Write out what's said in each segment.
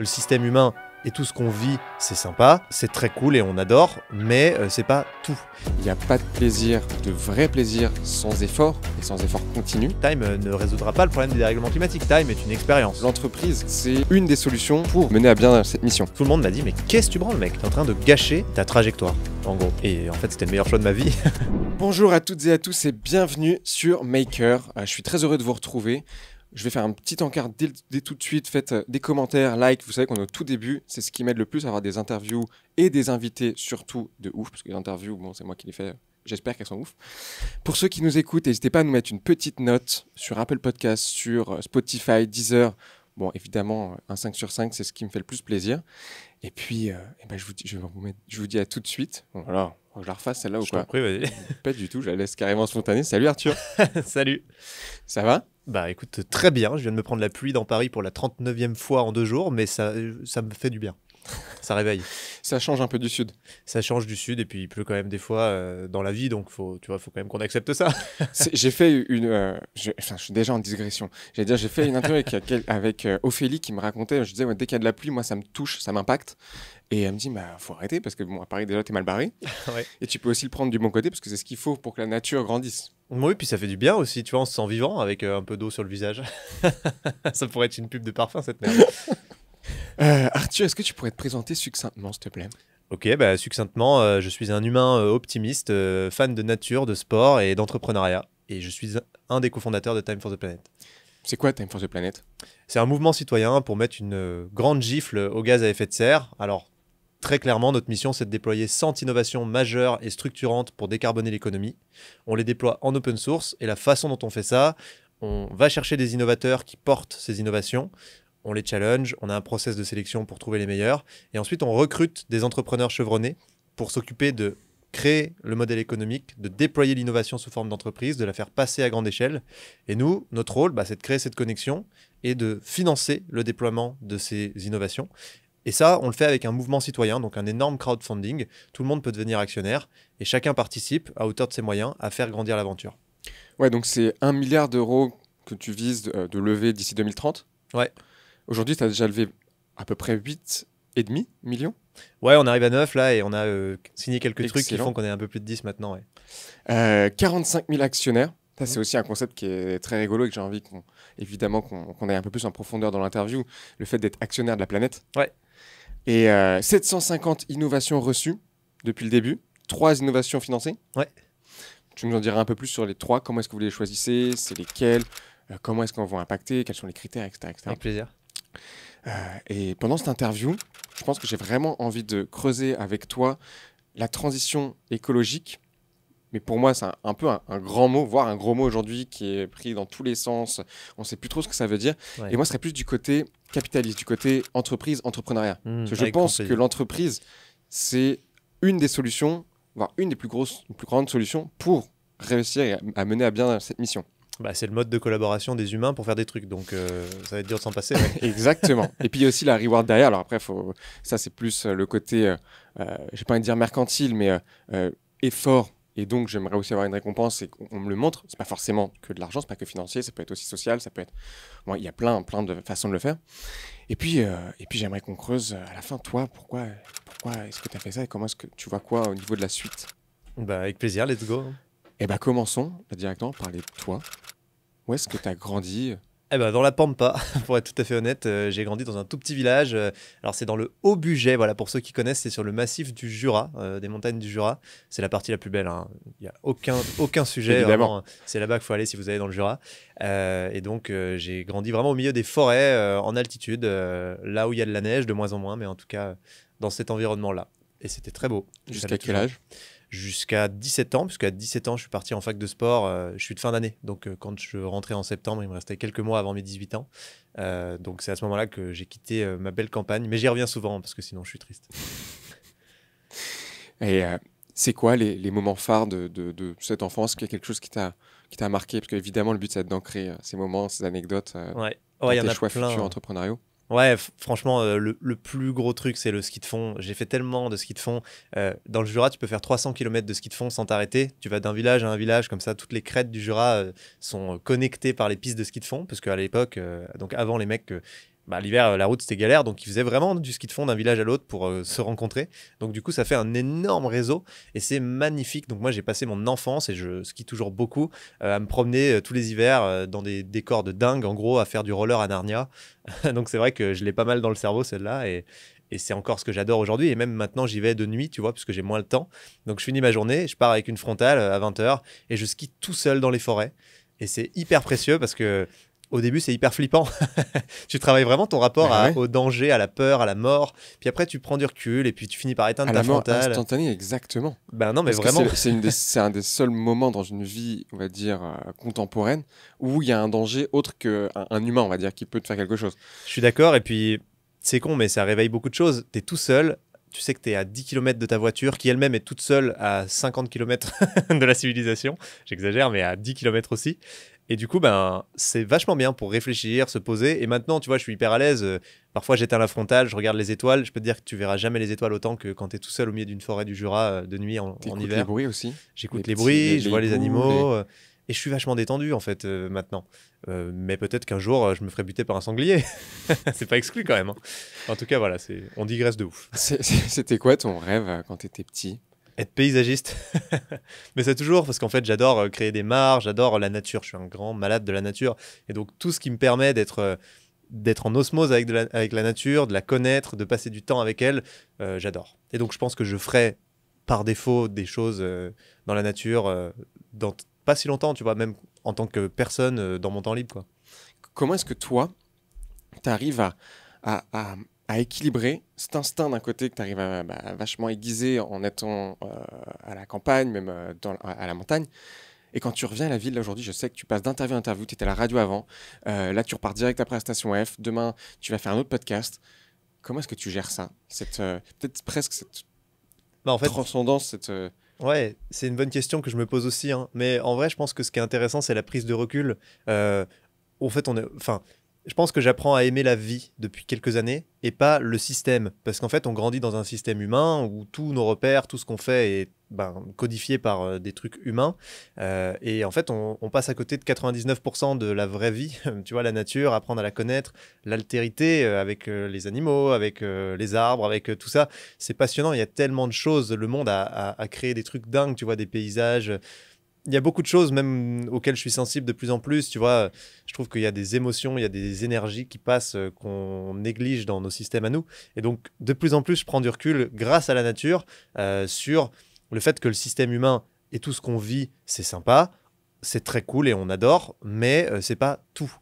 Le système humain et tout ce qu'on vit, c'est sympa, c'est très cool et on adore, mais euh, c'est pas tout. Il n'y a pas de plaisir, de vrai plaisir, sans effort et sans effort continu. Time euh, ne résoudra pas le problème des dérèglements climatiques. Time est une expérience. L'entreprise, c'est une des solutions pour mener à bien cette mission. Tout le monde m'a dit, mais qu'est-ce que tu branles, mec T'es en train de gâcher ta trajectoire, en gros. Et en fait, c'était le meilleur choix de ma vie. Bonjour à toutes et à tous et bienvenue sur Maker. Euh, je suis très heureux de vous retrouver. Je vais faire un petit encart dès, tout de suite. Faites euh, des commentaires, like. Vous savez qu'on est au tout début. C'est ce qui m'aide le plus à avoir des interviews et des invités, surtout de ouf. Parce que les interviews, bon, c'est moi qui les fais. J'espère qu'elles sont ouf. Pour ceux qui nous écoutent, n'hésitez pas à nous mettre une petite note sur Apple Podcast, sur euh, Spotify, Deezer. Bon, évidemment, euh, un 5 sur 5, c'est ce qui me fait le plus plaisir. Et puis, eh ben, je, vous dis, je, vous je, vous dis, à tout de suite. Voilà, je la refasse celle-là ou je quoi Pas du tout, je la laisse carrément spontanée. Salut Arthur Salut Ça va bah écoute, très bien. Je viens de me prendre la pluie dans Paris pour la 39e fois en deux jours, mais ça, ça me fait du bien. Ça réveille. ça change un peu du sud. Ça change du sud et puis il pleut quand même des fois euh, dans la vie, donc faut, tu vois, faut quand même qu'on accepte ça. j'ai fait une, euh, je, enfin, je suis déjà en digression. j'ai fait une interview avec, euh, Ophélie qui me racontait, je disais, ouais, dès qu'il y a de la pluie, moi ça me touche, ça m'impacte. Et elle me dit, bah, faut arrêter parce que bon, à Paris, déjà, es mal barré. Et tu peux aussi le prendre du bon côté parce que c'est ce qu'il faut pour que la nature grandisse. Oui, puis ça fait du bien aussi, tu vois, on se sent vivant avec euh, un peu d'eau sur le visage. ça pourrait être une pub de parfum, cette merde. Euh, Arthur, est-ce que tu pourrais te présenter succinctement, s'il te plaît Ok, bah, succinctement, euh, je suis un humain optimiste, fan de nature, de sport et d'entrepreneuriat. Et je suis un des cofondateurs de Time for the Planet. C'est quoi Time for the Planet C'est un mouvement citoyen pour mettre une grande gifle au gaz à effet de serre. Alors, Très clairement, notre mission, c'est de déployer 100 innovations majeures et structurantes pour décarboner l'économie. On les déploie en open source et la façon dont on fait ça, on va chercher des innovateurs qui portent ces innovations, on les challenge, on a un process de sélection pour trouver les meilleurs, et ensuite on recrute des entrepreneurs chevronnés pour s'occuper de créer le modèle économique, de déployer l'innovation sous forme d'entreprise, de la faire passer à grande échelle. Et nous, notre rôle, bah, c'est de créer cette connexion et de financer le déploiement de ces innovations. Et ça, on le fait avec un mouvement citoyen, donc un énorme crowdfunding. Tout le monde peut devenir actionnaire et chacun participe à hauteur de ses moyens à faire grandir l'aventure. Ouais, donc c'est un milliard d'euros que tu vises euh, de, lever d'ici 2030. Ouais. Aujourd'hui, tu as déjà levé à peu près 8,5 millions. Ouais, on arrive à 9 là et on a euh, signé quelques trucs qui font qu'on est un peu plus de 10 maintenant. Ouais. Euh, 45 000 actionnaires. Ça, mhm. c'est aussi un concept qui est très rigolo et que j'ai envie qu'on, évidemment qu'on, un peu plus en profondeur dans l'interview, le fait d'être actionnaire de la planète. Ouais. Et 750 euh, innovations reçues depuis le début, 3 innovations financées. Ouais. Tu nous en diras un peu plus sur les 3, comment est-ce que vous les choisissez, c'est lesquels, euh, comment est-ce qu'on va impacter, quels sont les critères, etc. Avec plaisir. Euh, et pendant cette interview, je pense que j'ai vraiment envie de creuser avec toi la transition écologique mais pour moi, c'est un, peu un, grand mot, voire un gros mot aujourd'hui qui est pris dans tous les sens. On ne sait plus trop ce que ça veut dire. Et moi, ce serait plus du côté capitaliste, du côté entreprise, entrepreneuriat. Hmm, que je pense que l'entreprise, c'est une des solutions, voire une des plus grosses, plus grandes solutions pour réussir à mener à bien cette mission. Bah, c'est le mode de collaboration des humains pour faire des trucs, donc euh, ça va être dur de s'en passer. Exactement. Et puis il y a aussi la reward derrière. Alors après, faut... ça c'est plus euh, le côté, euh, je n'ai pas envie de dire mercantile, mais effort et donc, j'aimerais aussi avoir une récompense et qu'on me le montre. C'est pas forcément que de l'argent, c'est pas que financier, ça peut être aussi social, ça peut être. il y a plein, plein de façons de le faire. Et puis, euh, et puis j'aimerais qu'on creuse euh, à la fin, toi, pourquoi, pourquoi est-ce que tu as fait ça et comment est-ce que tu vois quoi au niveau de la suite Bah, avec plaisir, let's go. Et eh bah, commençons directement par les toi. Où est-ce que tu as grandi eh ben, dans la Pampa, pour être tout à fait honnête, euh, j'ai grandi dans un tout petit village. Euh, alors c'est dans le Haut-Buget, voilà, pour ceux qui connaissent, c'est sur le massif du Jura, euh, des montagnes du Jura. C'est la partie la plus belle, hein. il n'y a aucun, aucun sujet. Hein. c'est là-bas qu'il faut aller si vous allez dans le Jura. et donc j'ai grandi vraiment au milieu des forêts, en altitude, là où il y a de la neige, de moins en moins, mais en tout cas dans cet environnement-là. Et c'était très beau. Jusqu'à quel âge jusqu'à 17 ans, puisqu'à 17 ans, je suis parti en fac de sport. Euh, je suis de fin d'année. Donc, euh, quand je rentrais en septembre, il me restait quelques mois avant mes 18 ans. Euh, donc, c'est à ce moment-là que j'ai quitté ma belle campagne. Mais j'y reviens souvent, hein, parce que sinon, je suis triste. Et c'est quoi les, moments phares de, cette enfance qui a quelque chose qui t'a marqué Parce qu'évidemment, le but, c'est d'ancrer ces moments, ces anecdotes ouais. y choix futurs hein. entrepreneuriaux. Ouais, franchement, euh, le, plus gros truc, c'est le ski de fond. J'ai fait tellement de ski de fond. Euh, dans le Jura, tu peux faire 300 km de ski de fond sans t'arrêter. Tu vas d'un village à un village, comme ça, toutes les crêtes du Jura euh, sont connectées par les pistes de ski de fond. Parce qu'à l'époque, donc avant les mecs bah, l'hiver, euh, la route c'était galère, donc ils faisaient vraiment du ski de fond d'un village à l'autre pour euh, se rencontrer. Donc du coup, ça fait un énorme réseau et c'est magnifique. Donc moi, j'ai passé mon enfance et je skie toujours beaucoup euh, à me promener tous les hivers dans des décors de dingue, en gros, à faire du roller à Narnia. donc c'est vrai que je l'ai pas mal dans le cerveau celle-là et, et c'est encore ce que j'adore aujourd'hui. Et même maintenant, j'y vais de nuit, tu vois, puisque j'ai moins le temps. Donc je finis ma journée, je pars avec une frontale à 20h et je skie tout seul dans les forêts. Et c'est hyper précieux parce que au début, c'est hyper flippant. tu travailles vraiment ton rapport bah au danger, à la peur, à la mort. Puis après, tu prends du recul et puis tu finis par éteindre à ta la mort exactement. Ben non, mais vraiment. C'est un des seuls moments dans une vie, on va dire, euh, contemporaine, où il y a un danger autre qu'un un humain, on va dire, qui peut te faire quelque chose. Je suis d'accord. Et puis, c'est con, mais ça réveille beaucoup de choses. Tu es tout seul tu sais que tu es à 10 km de ta voiture, qui elle-même est toute seule à 50 km de la civilisation, j'exagère, mais à 10 km aussi, et du coup, ben, c'est vachement bien pour réfléchir, se poser. Et maintenant, tu vois, je suis hyper à l'aise. Euh, parfois, j'éteins la frontale, je regarde les étoiles. Je peux te dire que tu verras jamais les étoiles autant que quand tu es tout seul au milieu d'une forêt du Jura euh, de nuit en, en hiver. les bruits aussi. J'écoute les, bruits, je vois les, animaux. Euh, et je suis vachement détendu, en fait, maintenant. mais peut-être qu'un jour, je me ferai buter par un sanglier. c'est pas exclu, quand même. Hein. En tout cas, voilà, on digresse de ouf. C'était quoi ton rêve quand tu étais petit être paysagiste. Mais c'est toujours parce qu'en fait, j'adore euh, créer des mares, j'adore la nature. Je suis un grand malade de la nature. Et donc, tout ce qui me permet d'être euh, d'être en osmose avec, la, avec la nature, de la connaître, de passer du temps avec elle, euh, j'adore. Et donc, je pense que je ferai par défaut des choses dans la nature dans pas si longtemps, tu vois, même en tant que personne dans mon temps libre. Comment est-ce que toi, tu arrives à, à équilibrer cet instinct d'un côté que tu arrives à, bah, vachement aiguiser en étant euh, à la campagne, même euh, dans, à la montagne. Et quand tu reviens à la ville, aujourd'hui, je sais que tu passes d'interview en interview, tu étais à la radio avant, euh, là tu repars direct après la station F, demain tu vas faire un autre podcast. Comment est-ce que tu gères ça Peut-être presque cette bah, transcendance, cette... Ouais, c'est une bonne question que je me pose aussi. Hein. Mais en vrai, je pense que ce qui est intéressant, c'est la prise de recul. en fait, on est... Enfin, je pense que j'apprends à aimer la vie depuis quelques années et pas le système. Parce qu'en fait, on grandit dans un système humain où tous nos repères, tout ce qu'on fait est ben, codifié par euh, des trucs humains. Euh, et en fait, on, passe à côté de 99% de la vraie vie. tu vois, la nature, apprendre à la connaître, l'altérité euh, avec les animaux, avec les arbres, avec tout ça. C'est passionnant. Il y a tellement de choses. Le monde a, a, créé des trucs dingues, tu vois, des paysages il y a beaucoup de choses même auxquelles je suis sensible de plus en plus. Tu vois, je trouve qu'il y a des émotions, il y a des énergies qui passent euh, qu'on néglige dans nos systèmes à nous. Et donc, de plus en plus, je prends du recul grâce à la nature euh, sur le fait que le système humain et tout ce qu'on vit, c'est sympa, c'est très cool et on adore, mais euh, c'est pas tout.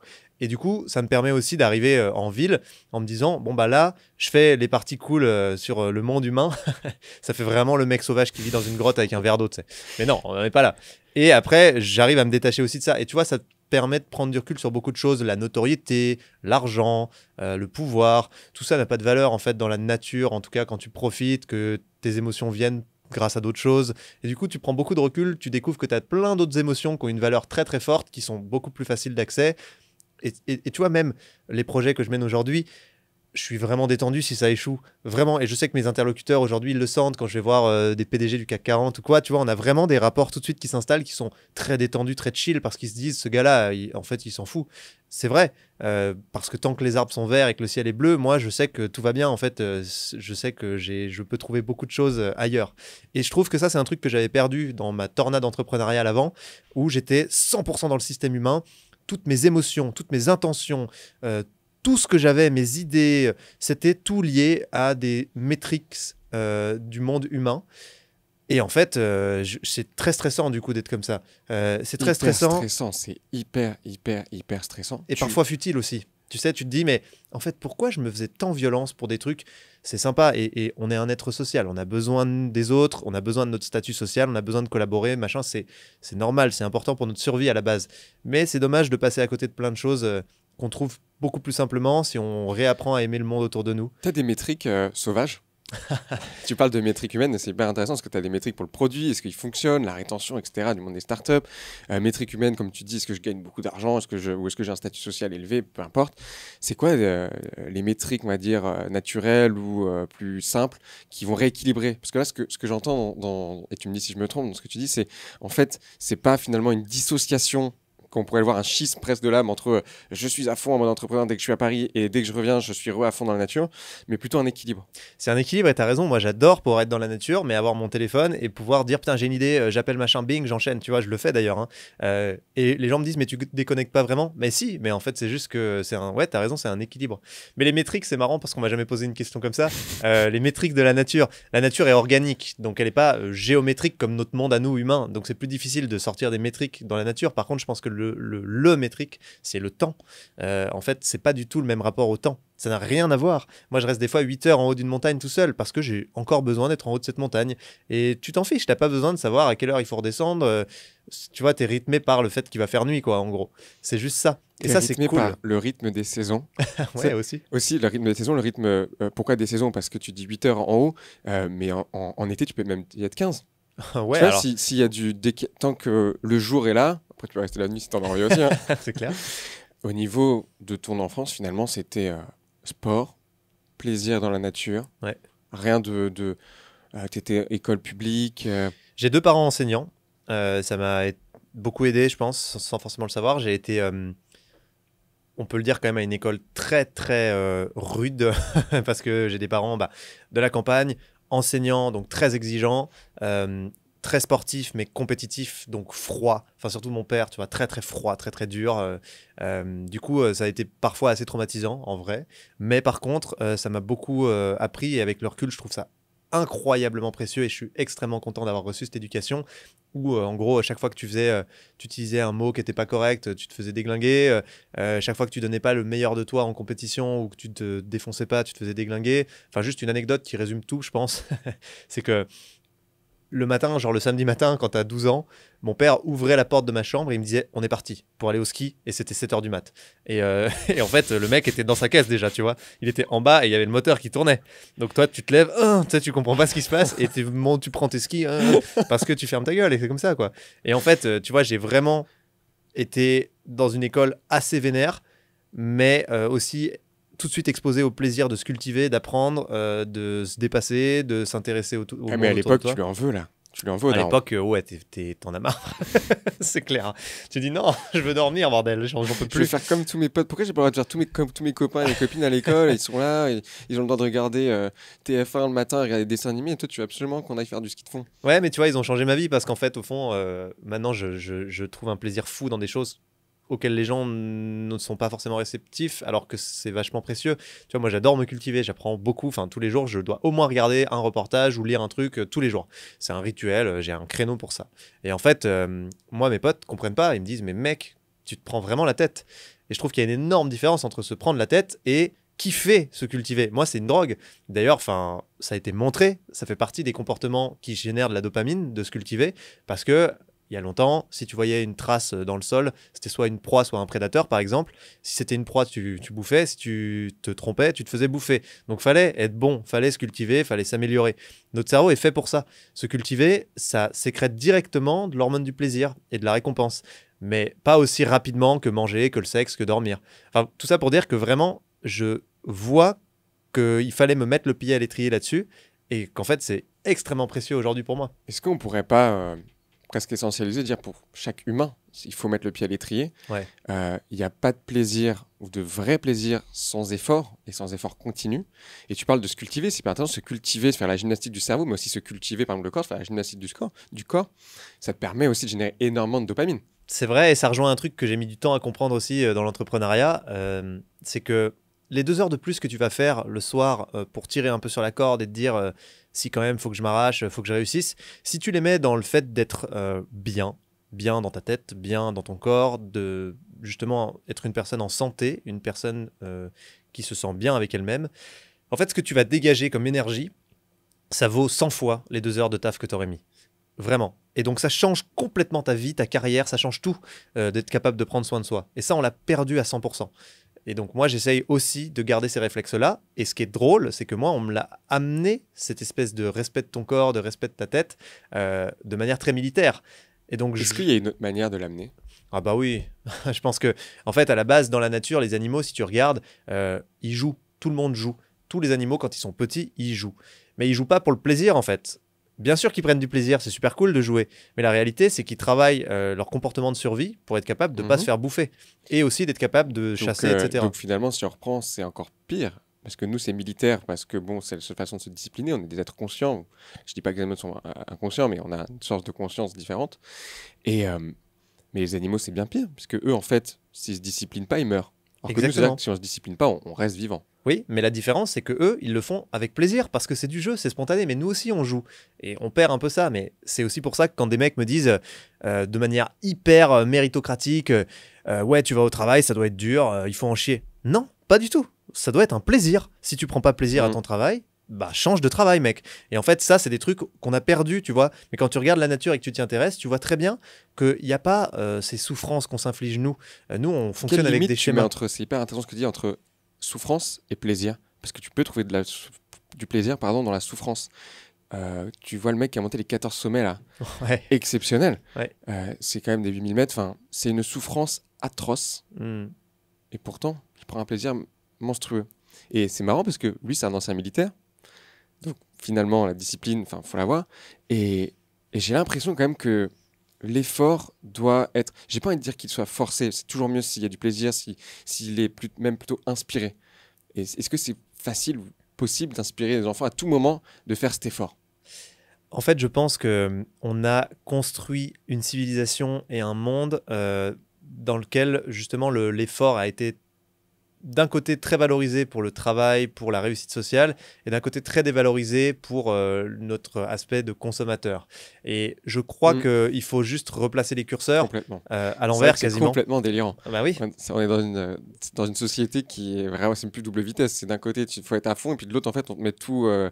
Et du coup, ça me permet aussi d'arriver en ville en me disant bon bah là, je fais les parties cool sur le monde humain. ça fait vraiment le mec sauvage qui vit dans une grotte avec un verre d'eau. Tu sais. Mais non, on n'en est pas là. Et après, j'arrive à me détacher aussi de ça. Et tu vois, ça te permet de prendre du recul sur beaucoup de choses. La notoriété, l'argent, euh, le pouvoir, tout ça n'a pas de valeur en fait dans la nature. En tout cas, quand tu profites, que tes émotions viennent grâce à d'autres choses. Et du coup, tu prends beaucoup de recul, tu découvres que tu as plein d'autres émotions qui ont une valeur très très forte, qui sont beaucoup plus faciles d'accès. et, tu vois, même les projets que je mène aujourd'hui, je suis vraiment détendu si ça échoue. Vraiment. Et je sais que mes interlocuteurs aujourd'hui, ils le sentent quand je vais voir euh, des PDG du CAC 40 ou quoi. Tu vois, on a vraiment des rapports tout de suite qui s'installent, qui sont très détendus, très chill, parce qu'ils se disent, ce gars-là, en fait, il s'en fout. C'est vrai. Euh, parce que tant que les arbres sont verts et que le ciel est bleu, moi, je sais que tout va bien. En fait, euh, je sais que je peux trouver beaucoup de choses ailleurs. Et je trouve que ça, c'est un truc que j'avais perdu dans ma tornade entrepreneuriale avant, où j'étais 100% dans le système humain. Toutes mes émotions, toutes mes intentions, tout ce que j'avais, mes idées, euh, c'était tout lié à des métriques euh, du monde humain. Et en fait, euh, c'est très stressant du coup d'être comme ça. c'est très stressant. c'est hyper, hyper, hyper stressant. Et parfois futile aussi. Tu sais, tu te dis, mais en fait, pourquoi je me faisais tant violence pour des trucs C'est sympa. Et, et, on est un être social. On a besoin des autres. On a besoin de notre statut social. On a besoin de collaborer. Machin, c'est normal. C'est important pour notre survie à la base. Mais c'est dommage de passer à côté de plein de choses qu'on trouve beaucoup plus simplement si on réapprend à aimer le monde autour de nous. Tu as des métriques euh, sauvages tu parles de métriques humaines, c'est hyper intéressant parce que tu as des métriques pour le produit, est-ce qu'il fonctionne, la rétention, etc. du monde des startups. Euh, métriques humaines, comme tu dis, est-ce que je gagne beaucoup d'argent, est-ce que je, ou est-ce que j'ai un statut social élevé, peu importe. C'est quoi euh, les métriques, on va dire, naturelles ou plus simples qui vont rééquilibrer Parce que là, ce que, ce que j'entends, dans, et tu me dis si je me trompe, dans ce que tu dis, c'est en fait, c'est pas finalement une dissociation qu'on pourrait voir un schisme presque de l'âme entre euh, je suis à fond en mode entrepreneur dès que je suis à Paris et dès que je reviens, je suis à fond dans la nature, mais plutôt un équilibre. C'est un équilibre et t'as raison. Moi, j'adore pouvoir être dans la nature, mais avoir mon téléphone et pouvoir dire putain, j'ai une idée, euh, j'appelle machin, bing, j'enchaîne. Tu vois, je le fais d'ailleurs. Hein. Euh, et les gens me disent, mais tu déconnectes pas vraiment Mais si, mais en fait, c'est juste que c'est un. Ouais, t'as raison, c'est un équilibre. Mais les métriques, c'est marrant parce qu'on m'a jamais posé une question comme ça. les métriques de la nature. La nature est organique, donc elle n'est pas géométrique comme notre monde à nous, humains. Donc c'est plus difficile de sortir des métriques dans la nature. Par contre, je pense que le le, métrique, c'est le temps. Euh, en fait, c'est pas du tout le même rapport au temps. Ça n'a rien à voir. Moi, je reste des fois 8 heures en haut d'une montagne tout seul parce que j'ai encore besoin d'être en haut de cette montagne. Et tu t'en fiches, t'as pas besoin de savoir à quelle heure il faut redescendre. Euh, tu vois, t'es rythmé par le fait qu'il va faire nuit, quoi, en gros. C'est juste ça. Et ça, c'est cool. le rythme des saisons. ouais, aussi. Aussi, le rythme des saisons, le rythme. Euh, pourquoi des saisons Parce que tu dis 8 heures en haut, mais en, été, tu peux même y être 15. ouais, s'il y a du tant que le jour est là, tu peux rester la nuit si t'en envie aussi. Hein. c'est clair. Au niveau de ton enfance, finalement, c'était euh, sport, plaisir dans la nature. Rien de. de euh, T'étais école publique. Euh. J'ai deux parents enseignants. ça m'a beaucoup aidé, je pense, sans forcément le savoir. J'ai été on peut le dire quand même à une école très très rude parce que j'ai des parents bah, de la campagne, enseignants donc très exigeants, euh, très sportif mais compétitif donc froid enfin surtout mon père tu vois très très froid très très dur euh, euh, du coup euh, ça a été parfois assez traumatisant en vrai mais par contre ça m'a beaucoup appris et avec le recul je trouve ça incroyablement précieux et je suis extrêmement content d'avoir reçu cette éducation où en gros à chaque fois que tu faisais tu utilisais un mot qui était pas correct tu te faisais déglinguer chaque fois que tu donnais pas le meilleur de toi en compétition ou que tu te défonçais pas tu te faisais déglinguer enfin juste une anecdote qui résume tout je pense c'est que le matin, genre le samedi matin, quand t'as 12 ans, mon père ouvrait la porte de ma chambre et il me disait on est parti pour aller au ski et c'était 7 heures du mat. Euh, et, en fait, le mec était dans sa caisse déjà, tu vois. Il était en bas et il y avait le moteur qui tournait. Donc toi, tu te lèves, oh, tu comprends pas ce qui se passe et tu, tu prends tes skis hein, parce que tu fermes ta gueule et c'est comme ça, quoi. Et en fait, euh, tu vois, j'ai vraiment été dans une école assez vénère, mais euh, aussi tout de suite exposé au plaisir de se cultiver, d'apprendre, euh, de se dépasser, de s'intéresser au, au ah, Mais à l'époque, tu lui en veux là. Tu lui en veux, À l'époque, euh, ouais, t'en as marre. c'est clair. Hein. Tu dis non, je veux dormir, bordel, j'en peux plus. Je vais faire comme tous mes potes. Pourquoi j'ai pas le droit de faire tous mes, comme tous mes copains et mes copines à l'école Ils sont là, ils ont le droit de regarder euh, TF1 le matin, regarder des dessins animés. Et toi, tu veux absolument qu'on aille faire du ski de fond. Ouais, mais tu vois, ils ont changé ma vie parce qu'en fait, au fond, maintenant, je, je, je trouve un plaisir fou dans des choses auxquels les gens ne sont pas forcément réceptifs, alors que c'est vachement précieux. Tu vois, moi j'adore me cultiver, j'apprends beaucoup. Enfin, tous les jours, je dois au moins regarder un reportage ou lire un truc euh, tous les jours. C'est un rituel, euh, j'ai un créneau pour ça. Et en fait, euh, moi, mes potes comprennent pas. Ils me disent, mais mec, tu te prends vraiment la tête. Et je trouve qu'il y a une énorme différence entre se prendre la tête et kiffer se cultiver. Moi, c'est une drogue. D'ailleurs, enfin, ça a été montré, ça fait partie des comportements qui génèrent de la dopamine, de se cultiver, parce que il y a longtemps, si tu voyais une trace euh, dans le sol, c'était soit une proie, soit un prédateur, par exemple. Si c'était une proie, tu, bouffais. Si tu te trompais, tu te faisais bouffer. Donc fallait être bon, fallait se cultiver, fallait s'améliorer. Notre cerveau est fait pour ça. Se cultiver, ça sécrète directement de l'hormone du plaisir et de la récompense, mais pas aussi rapidement que manger, que le sexe, que dormir. Enfin, tout ça pour dire que vraiment, je vois qu'il fallait me mettre le pied à l'étrier là-dessus et qu'en fait, c'est extrêmement précieux aujourd'hui pour moi. Est-ce qu'on pourrait pas euh, presque essentialisé, dire pour chaque humain, il faut mettre le pied à l'étrier. Euh, il n'y a pas de plaisir ou de vrai plaisir sans effort et sans effort continu. Et tu parles de se cultiver, c'est pas de se cultiver, de faire la gymnastique du cerveau, mais aussi se cultiver par exemple le corps, faire la gymnastique du corps, du corps, ça te permet aussi de générer énormément de dopamine. C'est vrai, et ça rejoint un truc que j'ai mis du temps à comprendre aussi euh, dans l'entrepreneuriat, euh, c'est que les deux heures de plus que tu vas faire le soir pour tirer un peu sur la corde et te dire si quand même faut que je m'arrache, euh, faut que je réussisse, si tu les mets dans le fait d'être euh, bien, bien dans ta tête, bien dans ton corps, de justement être une personne en santé, une personne euh, qui se sent bien avec elle-même, en fait ce que tu vas dégager comme énergie, ça vaut 100 fois les deux heures de taf que tu aurais mis. Vraiment. Et donc ça change complètement ta vie, ta carrière, ça change tout d'être capable de prendre soin de soi. Et ça, on l'a perdu à 100%. Et donc moi, j'essaye aussi de garder ces réflexes-là. Et ce qui est drôle, c'est que moi, on me l'a amené, cette espèce de respect de ton corps, de respect de ta tête, euh, de manière très militaire. Et donc, Est-ce qu'il y a une autre manière de l'amener Ah bah oui, je pense que, en fait, à la base, dans la nature, les animaux, si tu regardes, euh, ils jouent, tout le monde joue. Tous les animaux, quand ils sont petits, ils jouent. Mais ils jouent pas pour le plaisir, en fait bien sûr qu'ils prennent du plaisir, c'est super cool de jouer, mais la réalité, c'est qu'ils travaillent euh, leur comportement de survie pour être capable de ne pas se mhm. faire bouffer et aussi d'être capable de chasser, euh, etc. Donc finalement, si on reprend, c'est encore pire. Parce que nous, c'est militaire, parce que bon, c'est la seule façon de se discipliner. On est des êtres conscients. Je ne dis pas que les animaux sont inconscients, mais on a une sorte de conscience différente. Et euh, mais les animaux, c'est bien pire, puisque eux, en fait, s'ils se disciplinent pas, ils meurent. Exactement. que nous, si on se discipline pas, on reste vivant. Oui, mais la différence, c'est que eux, ils le font avec plaisir parce que c'est du jeu, c'est spontané, mais nous aussi on joue. Et on perd un peu ça, mais c'est aussi pour ça que quand des mecs me disent euh, de manière hyper euh, méritocratique, euh, ouais, tu vas au travail, ça doit être dur, il faut en chier. Non, pas du tout. Ça doit être un plaisir. Si tu prends pas plaisir à mm. ton travail, bah change de travail, mec. Et en fait, ça, c'est des trucs qu'on a perdu tu vois. Mais quand tu regardes la nature et que tu t'y intéresses, tu vois très bien qu'il n'y a pas ces souffrances qu'on s'inflige nous. nous, on fonctionne avec des schémas. C'est hyper intéressant ce que tu dis entre souffrance et plaisir. Parce que tu peux trouver du plaisir pardon, dans la souffrance. Euh, tu vois le mec qui a monté les 14 sommets là. Exceptionnel. Euh, c'est quand même des 8000 mètres. Enfin, c'est une souffrance atroce. Hmm. Et pourtant, il prend un plaisir monstrueux. Et c'est marrant parce que lui, c'est un ancien militaire. Donc finalement, la discipline, enfin, faut la voir et j'ai l'impression quand même que l'effort doit être. J'ai pas envie de dire qu'il soit forcé. C'est toujours mieux s'il y a du plaisir, s'il si, est même plutôt inspiré. Est-ce que c'est facile ou possible d'inspirer les enfants à tout moment de faire cet effort En fait, je pense que on a construit une civilisation et un monde euh, dans lequel justement l'effort a été d'un côté très valorisé pour le travail, pour la réussite sociale, et d'un côté très dévalorisé pour euh, notre aspect de consommateur. Et je crois mm. qu'il faut juste replacer les curseurs euh, à l'envers quasiment. C'est complètement délirant. Ah bah oui. On est dans une, dans une société qui est vraiment, c'est plus double vitesse. C'est d'un côté, il faut être à fond, et puis de l'autre, en fait, on te met tout euh,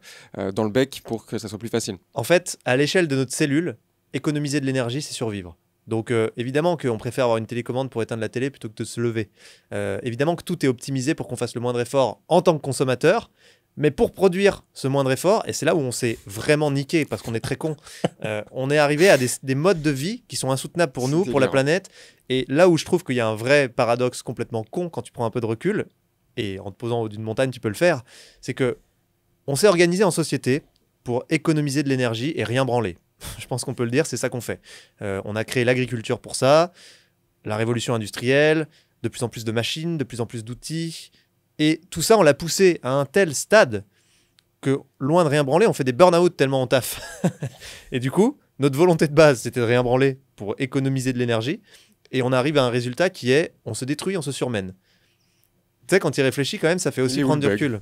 dans le bec pour que ça soit plus facile. En fait, à l'échelle de notre cellule, économiser de l'énergie, c'est survivre. Donc euh, évidemment qu'on préfère avoir une télécommande pour éteindre la télé plutôt que de se lever. Euh, évidemment que tout est optimisé pour qu'on fasse le moindre effort en tant que consommateur. Mais pour produire ce moindre effort, et c'est là où on s'est vraiment niqué parce qu'on est très con, euh, on est arrivé à des, modes de vie qui sont insoutenables pour nous, pour la planète. Et là où je trouve qu'il y a un vrai paradoxe complètement con quand tu prends un peu de recul, et en te posant d'une montagne, tu peux le faire, c'est que on s'est organisé en société pour économiser de l'énergie et rien branler. Je pense qu'on peut le dire, c'est ça qu'on fait. Euh, on a créé l'agriculture pour ça, la révolution industrielle, de plus en plus de machines, de plus en plus d'outils. Et tout ça, on l'a poussé à un tel stade que, loin de rien branler, on fait des burn-out tellement on taf et du coup, notre volonté de base, c'était de rien branler pour économiser de l'énergie. Et on arrive à un résultat qui est on se détruit, on se surmène. Tu sais, quand il réfléchit, quand même, ça fait aussi prendre du recul.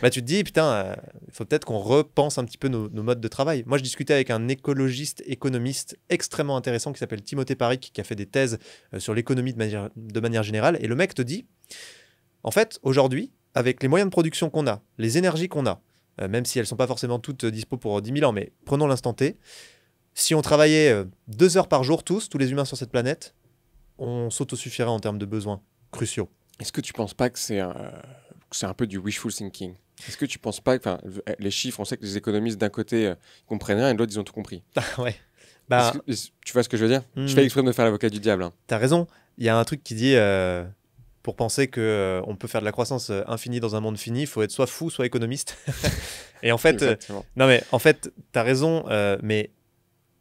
Bah, tu te dis, putain, il euh, faut peut-être qu'on repense un petit peu nos, modes de travail. Moi, je discutais avec un écologiste, économiste extrêmement intéressant qui s'appelle Timothée Paric, qui a fait des thèses euh, sur l'économie de manière, générale. Et le mec te dit, en fait, aujourd'hui, avec les moyens de production qu'on a, les énergies qu'on a, euh, même si elles ne sont pas forcément toutes dispo pour 10 000 ans, mais prenons l'instant T, si on travaillait deux heures par jour tous, tous les humains sur cette planète, on s'autosuffirait en termes de besoins cruciaux. Est-ce que tu penses pas que c'est un, un peu du wishful thinking Est-ce que tu penses pas que les chiffres, on sait que les économistes d'un côté euh, comprennent rien et de l'autre ils ont tout compris ah Ouais. Bah, tu vois ce que je veux dire Je hmm. fais exprès de me faire l'avocat du diable. Hein. T'as raison. Il y a un truc qui dit euh, pour penser qu'on euh, peut faire de la croissance infinie dans un monde fini, il faut être soit fou, soit économiste. et en fait, non mais en fait, t'as raison. mais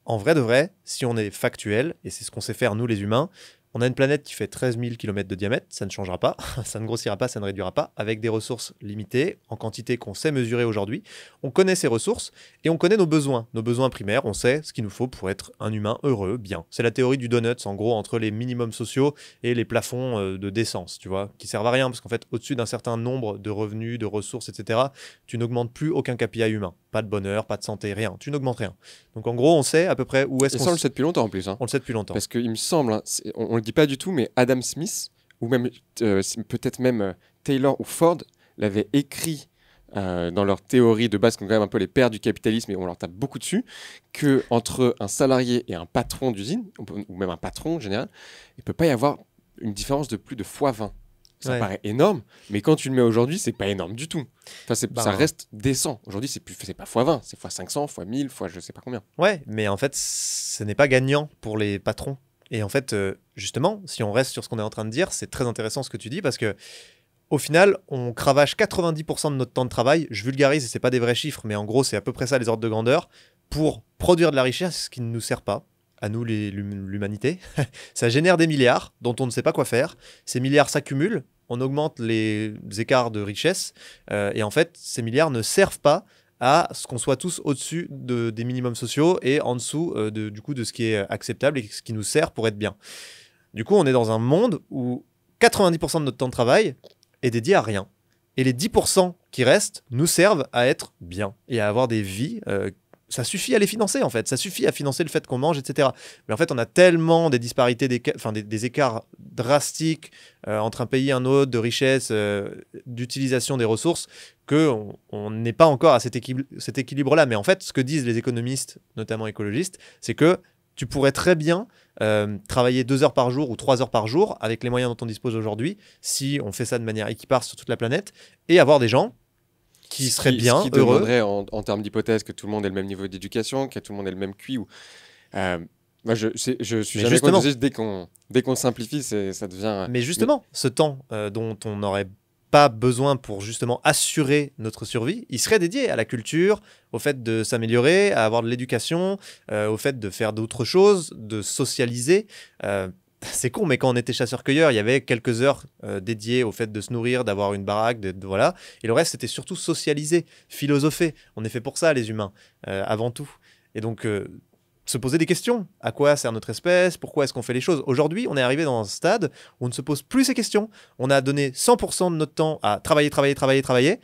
en vrai de vrai, si on est factuel et c'est ce qu'on sait faire nous les humains, on a une planète qui fait 13 000 km de diamètre, ça ne changera pas, ça ne grossira pas, ça ne réduira pas, avec des ressources limitées, en quantité qu'on sait mesurer aujourd'hui. On connaît ces ressources et on connaît nos besoins, nos besoins primaires, on sait ce qu'il nous faut pour être un humain heureux, bien. C'est la théorie du donuts, en gros, entre les minimums sociaux et les plafonds euh, de décence, tu vois, qui servent à rien, parce qu'en fait, au-dessus d'un certain nombre de revenus, de ressources, etc., tu n'augmentes plus aucun KPI humain. Pas de bonheur, pas de santé, rien. Tu n'augmentes rien. Donc en gros, on sait à peu près où est-ce qu'on... ça, on le depuis longtemps en plus. Hein. On le sait depuis longtemps. Parce qu'il me semble, hein, on, le dit pas du tout, mais Adam Smith, ou même euh, peut-être même euh, Taylor ou Ford, l'avaient écrit euh, dans leur théorie de base, qui sont quand même un peu les pères du capitalisme, et on leur tape beaucoup dessus, que entre un salarié et un patron d'usine, ou même un patron en général, il peut pas y avoir une différence de plus de x20. Ça paraît énorme, mais quand tu le mets aujourd'hui, c'est pas énorme du tout. Bah, ça reste décent. Aujourd'hui, c'est plus, pas x20, c'est x500, x1000, x je ne sais pas combien. Ouais, mais en fait, ce n'est pas gagnant pour les patrons et en fait, euh, justement, si on reste sur ce qu'on est en train de dire, c'est très intéressant ce que tu dis parce que au final, on cravache 90% de notre temps de travail. Je vulgarise et c'est pas des vrais chiffres, mais en gros, c'est à peu près ça les ordres de grandeur pour produire de la richesse qui ne nous sert pas à nous l'humanité. ça génère des milliards dont on ne sait pas quoi faire. Ces milliards s'accumulent, on augmente les écarts de richesse euh, et en fait, ces milliards ne servent pas à ce qu'on soit tous au-dessus de, des minimums sociaux et en dessous euh, de, du coup de ce qui est acceptable et ce qui nous sert pour être bien. Du coup, on est dans un monde où 90% de notre temps de travail est dédié à rien. Et les 10% qui restent nous servent à être bien et à avoir des vies euh, ça suffit à les financer en fait, ça suffit à financer le fait qu'on mange, etc. Mais en fait, on a tellement des disparités, des, enfin, des, écarts drastiques euh, entre un pays et un autre de richesse, euh, d'utilisation des ressources, que on n'est pas encore à cet, cet équilibre-là. Mais en fait, ce que disent les économistes, notamment écologistes, c'est que tu pourrais très bien euh, travailler deux heures par jour ou trois heures par jour avec les moyens dont on dispose aujourd'hui, si on fait ça de manière équipare sur toute la planète, et avoir des gens qui serait bien, qui heureux. demanderait en, en termes d'hypothèse que tout le monde ait le même niveau d'éducation, que tout le monde ait le même QI. Ou, euh, moi, je, suis jamais justement. dès qu'on dès qu'on simplifie, ça devient. Euh, Mais justement, ce temps euh, dont on n'aurait pas besoin pour justement assurer notre survie, il serait dédié à la culture, au fait de s'améliorer, à avoir de l'éducation, au fait de faire d'autres choses, de socialiser c'est con, mais quand on était chasseur-cueilleur, il y avait quelques heures euh, dédiées au fait de se nourrir, d'avoir une baraque, de, voilà. Et le reste, c'était surtout socialiser, philosopher. On est fait pour ça, les humains, euh, avant tout. Et donc, euh, se poser des questions. À quoi sert notre espèce Pourquoi est-ce qu'on fait les choses Aujourd'hui, on est arrivé dans un stade où on ne se pose plus ces questions. On a donné 100% de notre temps à travailler, travailler, travailler, travailler.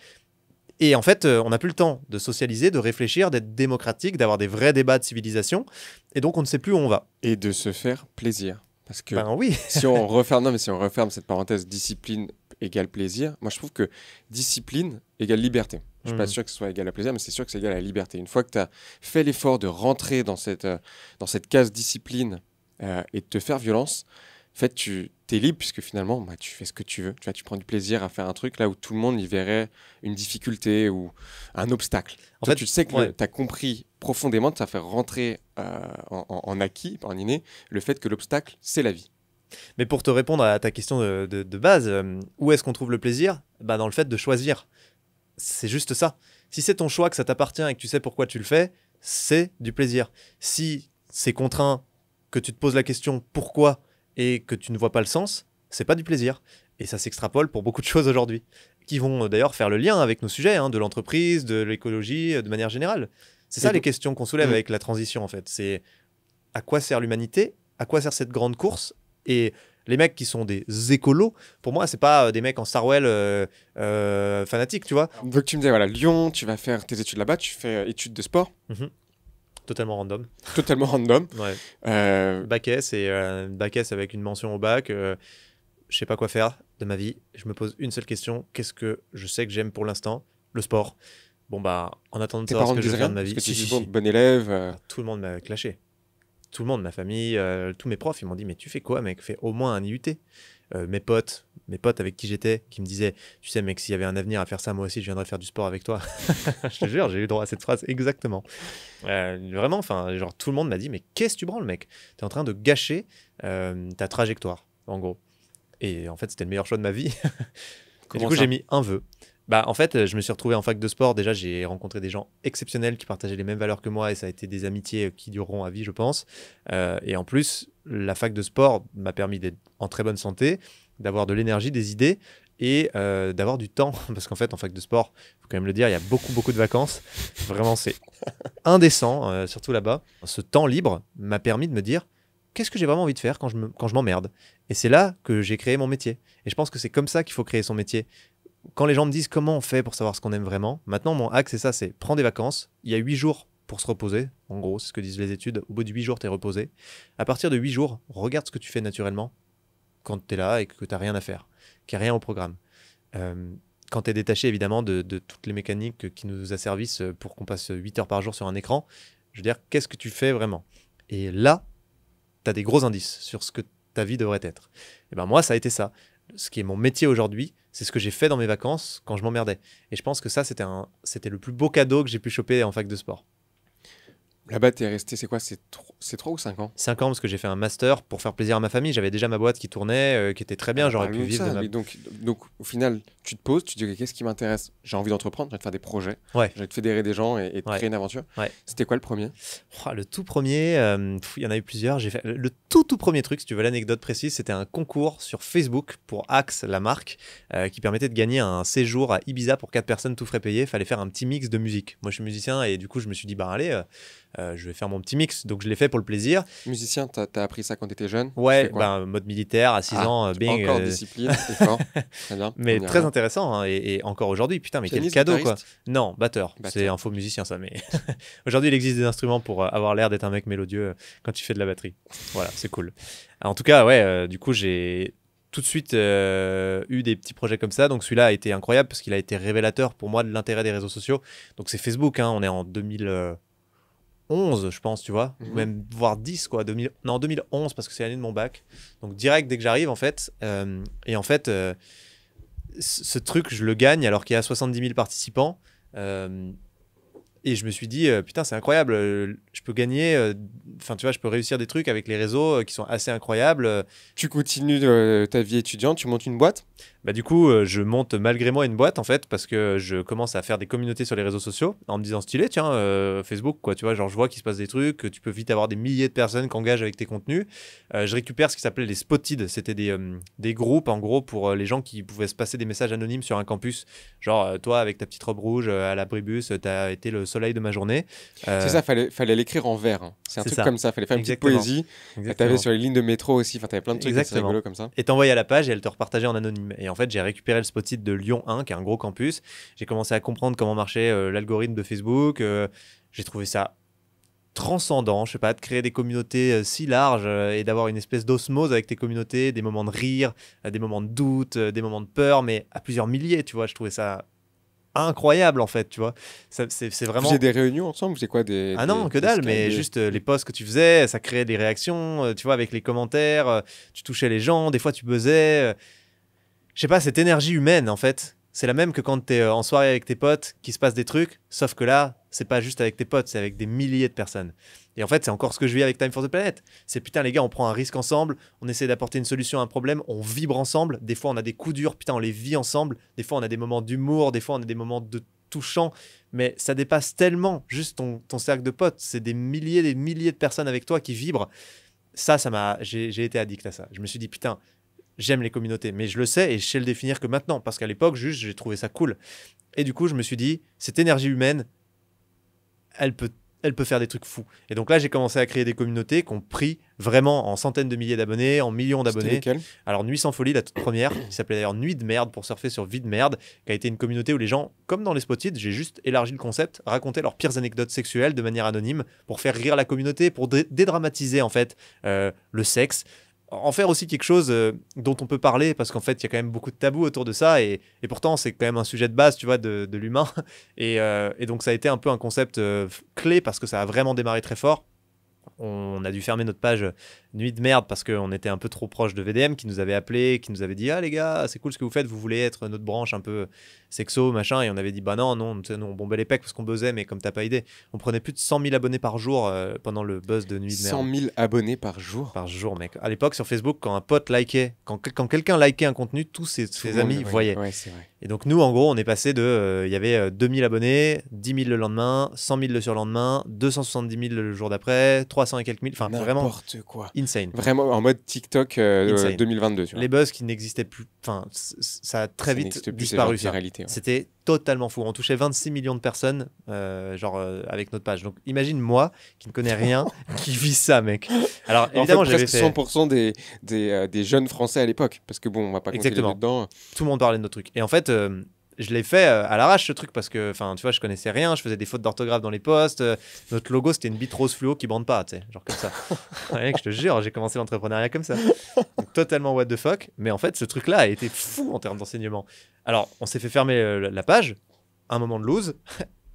Et en fait, on n'a plus le temps de socialiser, de réfléchir, d'être démocratique, d'avoir des vrais débats de civilisation. Et donc, on ne sait plus où on va. Et de se faire plaisir. Parce que ben oui. si on referme, non, mais si on referme cette parenthèse discipline égale plaisir, moi je trouve que discipline égale liberté. Je suis pas mmh. sûr que ce soit égal à plaisir, mais c'est sûr que c'est égal à liberté. Une fois que tu as fait l'effort de rentrer dans cette, euh, dans cette case discipline euh, et de te faire violence, en fait, tu es libre puisque finalement, bah, tu fais ce que tu veux. Tu, tu prends du plaisir à faire un truc là où tout le monde y verrait une difficulté ou un obstacle. En fait, tu sais que tu as compris profondément de ça faire rentrer euh, en, acquis, en inné, le fait que l'obstacle, c'est la vie. Mais pour te répondre à ta question de, base, euh, où est-ce qu'on trouve le plaisir bah Dans le fait de choisir. C'est juste ça. Si c'est ton choix, que ça t'appartient et que tu sais pourquoi tu le fais, c'est du plaisir. Si c'est contraint, que tu te poses la question pourquoi et que tu ne vois pas le sens, c'est pas du plaisir. Et ça s'extrapole pour beaucoup de choses aujourd'hui, qui vont euh, d'ailleurs faire le lien avec nos sujets, hein, de l'entreprise, de l'écologie, de manière générale. C'est ça les questions qu'on soulève mm. avec la transition, en fait. C'est à quoi sert l'humanité À quoi sert cette grande course Et les mecs qui sont des écolos, pour moi, c'est pas euh, des mecs en sarwell euh, euh, fanatiques, tu vois. que tu me dises, voilà, Lyon, tu vas faire tes études là-bas, tu fais études de sport. Mm-hmm. Totalement random. Totalement random. Bac S et bac S avec une mention au bac. je sais pas quoi faire de ma vie. Je me pose une seule question. Qu'est-ce que je sais que j'aime pour l'instant Le sport. Bon, bah, en attendant de savoir ce que je vais de ma vie. bon, élève. Euh. Ah, tout le monde m'a clashé. Tout le monde, ma famille, euh, tous mes profs, ils m'ont dit Mais tu fais quoi, mec Fais au moins un IUT. Euh, mes potes, mes potes avec qui j'étais, qui me disaient Tu sais, mec, s'il y avait un avenir à faire ça, moi aussi, je viendrais faire du sport avec toi. je te jure, j'ai eu droit à cette phrase exactement. vraiment, enfin, genre, tout le monde m'a dit Mais qu'est-ce que tu branles, mec T'es en train de gâcher ta trajectoire, en gros. Et en fait, c'était le meilleur choix de ma vie. du coup, j'ai mis un vœu. Bah, en fait, euh, je me suis retrouvé en fac de sport. Déjà, j'ai rencontré des gens exceptionnels qui partageaient les mêmes valeurs que moi et ça a été des amitiés euh, qui dureront à vie, je pense. Euh, et en plus, la fac de sport m'a permis d'être en très bonne santé, d'avoir de l'énergie, des idées et d'avoir du temps. Parce qu'en fait, en fac de sport, il faut quand même le dire, il y a beaucoup, beaucoup de vacances. Vraiment, c'est indécent, surtout là-bas. Ce temps libre m'a permis de me dire qu'est-ce que j'ai vraiment envie de faire quand je m'emmerde Et c'est là que j'ai créé mon métier. Et je pense que c'est comme ça qu'il faut créer son métier quand les gens me disent comment on fait pour savoir ce qu'on aime vraiment, maintenant mon axe c'est ça, c'est prendre des vacances, il y a 8 jours pour se reposer, en gros c'est ce que disent les études, au bout de huit jours tu es reposé, à partir de huit jours regarde ce que tu fais naturellement quand t'es là et que tu t'as rien à faire, qu'il n'y a rien au programme. Euh, quand tu es détaché évidemment de, toutes les mécaniques qui nous asservissent pour qu'on passe huit heures par jour sur un écran, je veux dire, qu'est-ce que tu fais vraiment Et là, tu as des gros indices sur ce que ta vie devrait être. Et eh ben moi, ça a été ça ce qui est mon métier aujourd'hui, c'est ce que j'ai fait dans mes vacances quand je m'emmerdais. Et je pense que ça, c'était le plus beau cadeau que j'ai pu choper en fac de sport. Là-bas, t'es resté, c'est quoi C'est 3 ou 5 ans 5 ans parce que j'ai fait un master pour faire plaisir à ma famille. J'avais déjà ma boîte qui tournait, euh, qui était très bien, ah, j'aurais bah, pu vivre donc, donc, au final, tu te poses, tu te dis qu'est-ce qui m'intéresse J'ai envie d'entreprendre, j'ai envie de faire des projets, ouais. j'ai envie de fédérer des gens et, créer une aventure. C'était quoi le premier Le tout premier, euh, il y en a eu plusieurs. J'ai fait le tout tout premier truc, si tu veux l'anecdote précise, c'était un concours sur Facebook pour Axe, la marque, euh, qui permettait de gagner un séjour à Ibiza pour quatre personnes, tout frais payé. Fallait faire un petit mix de musique. Moi, je suis musicien et du coup, je me suis dit bah allez euh, je vais faire mon petit mix. Donc je l'ai fait pour le plaisir. Musicien, t'as as appris ça quand t'étais jeune Ouais, ben, mode militaire à 6 ah, ans. Euh, encore euh. discipline, fort. Très bien. Mais très intéressant hein, et, encore aujourd'hui. Putain, mais quel cadeau quoi Non, batteur. C'est un faux musicien ça. Mais aujourd'hui, il existe des instruments pour avoir l'air d'être un mec mélodieux quand tu fais de la batterie. Voilà, c'est cool. en tout cas, ouais, du coup, j'ai tout de suite eu des petits projets comme ça. Donc celui-là a été incroyable parce qu'il a été révélateur pour moi de l'intérêt des réseaux sociaux. Donc c'est Facebook, hein, on est en 2000. 11, je pense, tu vois, mhm. même voire 10, quoi. 2000, non, 2011, parce que c'est l'année de mon bac. Donc, direct, dès que j'arrive, en fait. Euh, et en fait, euh, ce truc, je le gagne alors qu'il y a 70 000 participants. Euh, et je me suis dit, putain, c'est incroyable, je peux gagner, enfin, tu vois, je peux réussir des trucs avec les réseaux qui sont assez incroyables. Tu continues ta vie étudiante, tu montes une boîte bah, du coup, euh, je monte malgré moi une boîte en fait, parce que je commence à faire des communautés sur les réseaux sociaux en me disant stylé, tiens, euh, Facebook, quoi, tu vois, genre je vois qu'il se passe des trucs, tu peux vite avoir des milliers de personnes qui engagent avec tes contenus. Euh, je récupère ce qui s'appelait les spotted, c'était des, des groupes en gros pour les gens qui pouvaient se passer des messages anonymes sur un campus. Genre, toi avec ta petite robe rouge à l'abribus, as été le soleil de ma journée. C'est ça, fallait, fallait l'écrire en vert. Hein. C'est un truc comme ça, fallait faire une petite poésie. T'avais sur les lignes de métro aussi, enfin t'avais plein de trucs très Comme, comme ça. Et t'envoyais à la page et elle te repartageait en anonyme. Et en fait, j'ai récupéré le spot de Lyon 1, qui est un gros campus. J'ai commencé à comprendre comment marchait euh, l'algorithme de Facebook. Euh, j'ai trouvé ça transcendant, je sais pas, de créer des communautés euh, si larges et d'avoir une espèce d'osmose avec tes communautés, des moments de rire, des moments de doute, des moments de peur, mais à plusieurs milliers, tu vois. Je trouvais ça incroyable en fait, tu vois. C'est vraiment. J'ai des réunions ensemble, c'est quoi des. Ah non, que dalle, mais juste les posts que tu faisais, ça créait des réactions, tu vois, avec les commentaires, tu touchais les gens, des fois tu buzzais je sais pas, cette énergie humaine, en fait, c'est la même que quand tu es euh, en soirée avec tes potes, qu'il se passe des trucs, sauf que là, c'est pas juste avec tes potes, c'est avec des milliers de personnes. Et en fait, c'est encore ce que je vis avec Time for the Planet. C'est putain, les gars, on prend un risque ensemble, on essaie d'apporter une solution à un problème, on vibre ensemble. Des fois, on a des coups durs, putain, on les vit ensemble. Des fois, on a des moments d'humour, des fois, on a des moments de touchant, mais ça dépasse tellement juste ton, ton cercle de potes. C'est des milliers, des milliers de personnes avec toi qui vibrent. Ça, ça m'a, j'ai été addict à ça. Je me suis dit, putain, j'aime les communautés, mais je le sais et je sais le définir que maintenant, parce qu'à l'époque, juste, j'ai trouvé ça cool. Et du coup, je me suis dit, cette énergie humaine, elle peut, elle peut faire des trucs fous. Et donc là, j'ai commencé à créer des communautés qui ont pris vraiment en centaines de milliers d'abonnés, en millions d'abonnés. Alors, Nuit sans folie, la toute première, qui s'appelait d'ailleurs Nuit de merde pour surfer sur Vie de merde, qui a été une communauté où les gens, comme dans les Spotted, j'ai juste élargi le concept, racontaient leurs pires anecdotes sexuelles de manière anonyme pour faire rire la communauté, pour dédramatiser en fait euh, le sexe en faire aussi quelque chose euh, dont on peut parler parce qu'en fait il y a quand même beaucoup de tabous autour de ça et, pourtant c'est quand même un sujet de base tu vois de, l'humain euh, et, donc ça a été un peu un concept euh, clé parce que ça a vraiment démarré très fort on a dû fermer notre page Nuit de merde parce qu'on était un peu trop proche de VDM qui nous avait appelé, qui nous avait dit Ah les gars, c'est cool ce que vous faites, vous voulez être notre branche un peu sexo, machin. Et on avait dit Bah non, non, on bombait les pecs parce qu'on buzzait, mais comme t'as pas idée, on prenait plus de 100 000 abonnés par jour euh, pendant le buzz de Nuit de merde. 100 000 abonnés par jour Par jour, mec. À l'époque, sur Facebook, quand un pote likait, quand, quand quelqu'un likait un contenu, tous ses, amis voyaient. Ouais, c'est vrai. Et donc nous, en gros, on est passé de... Euh, il y avait 2000 euh, abonnés, 10 000 le lendemain, 100 000 le surlendemain, 270 000 le jour d'après, 300 et quelques mille. Enfin, vraiment... N'importe quoi. Insane. Vraiment en mode TikTok 2022. Euh, Les buzz qui n'existaient plus... Enfin, ça a très vite disparu. C'était totalement fou. On touchait 26 millions de personnes, euh, genre euh, avec notre page. Donc imagine moi qui ne connais rien, qui vit ça, mec. Alors évidemment, fait, presque 100% des euh, des, jeunes Français à l'époque, parce que bon, on va pas compter Exactement. dedans. Tout le monde parlait de notre truc. Et en fait, je l'ai fait euh, à l'arrache ce truc parce que enfin tu vois je connaissais rien je faisais des fautes d'orthographe dans les postes euh, notre logo c'était une bite rose fluo qui bande pas tu sais genre comme ça que je te jure j'ai commencé l'entrepreneuriat comme ça totalement what the fuck mais en fait ce truc là a été fou en termes d'enseignement alors on s'est fait fermer euh, la page un moment de lose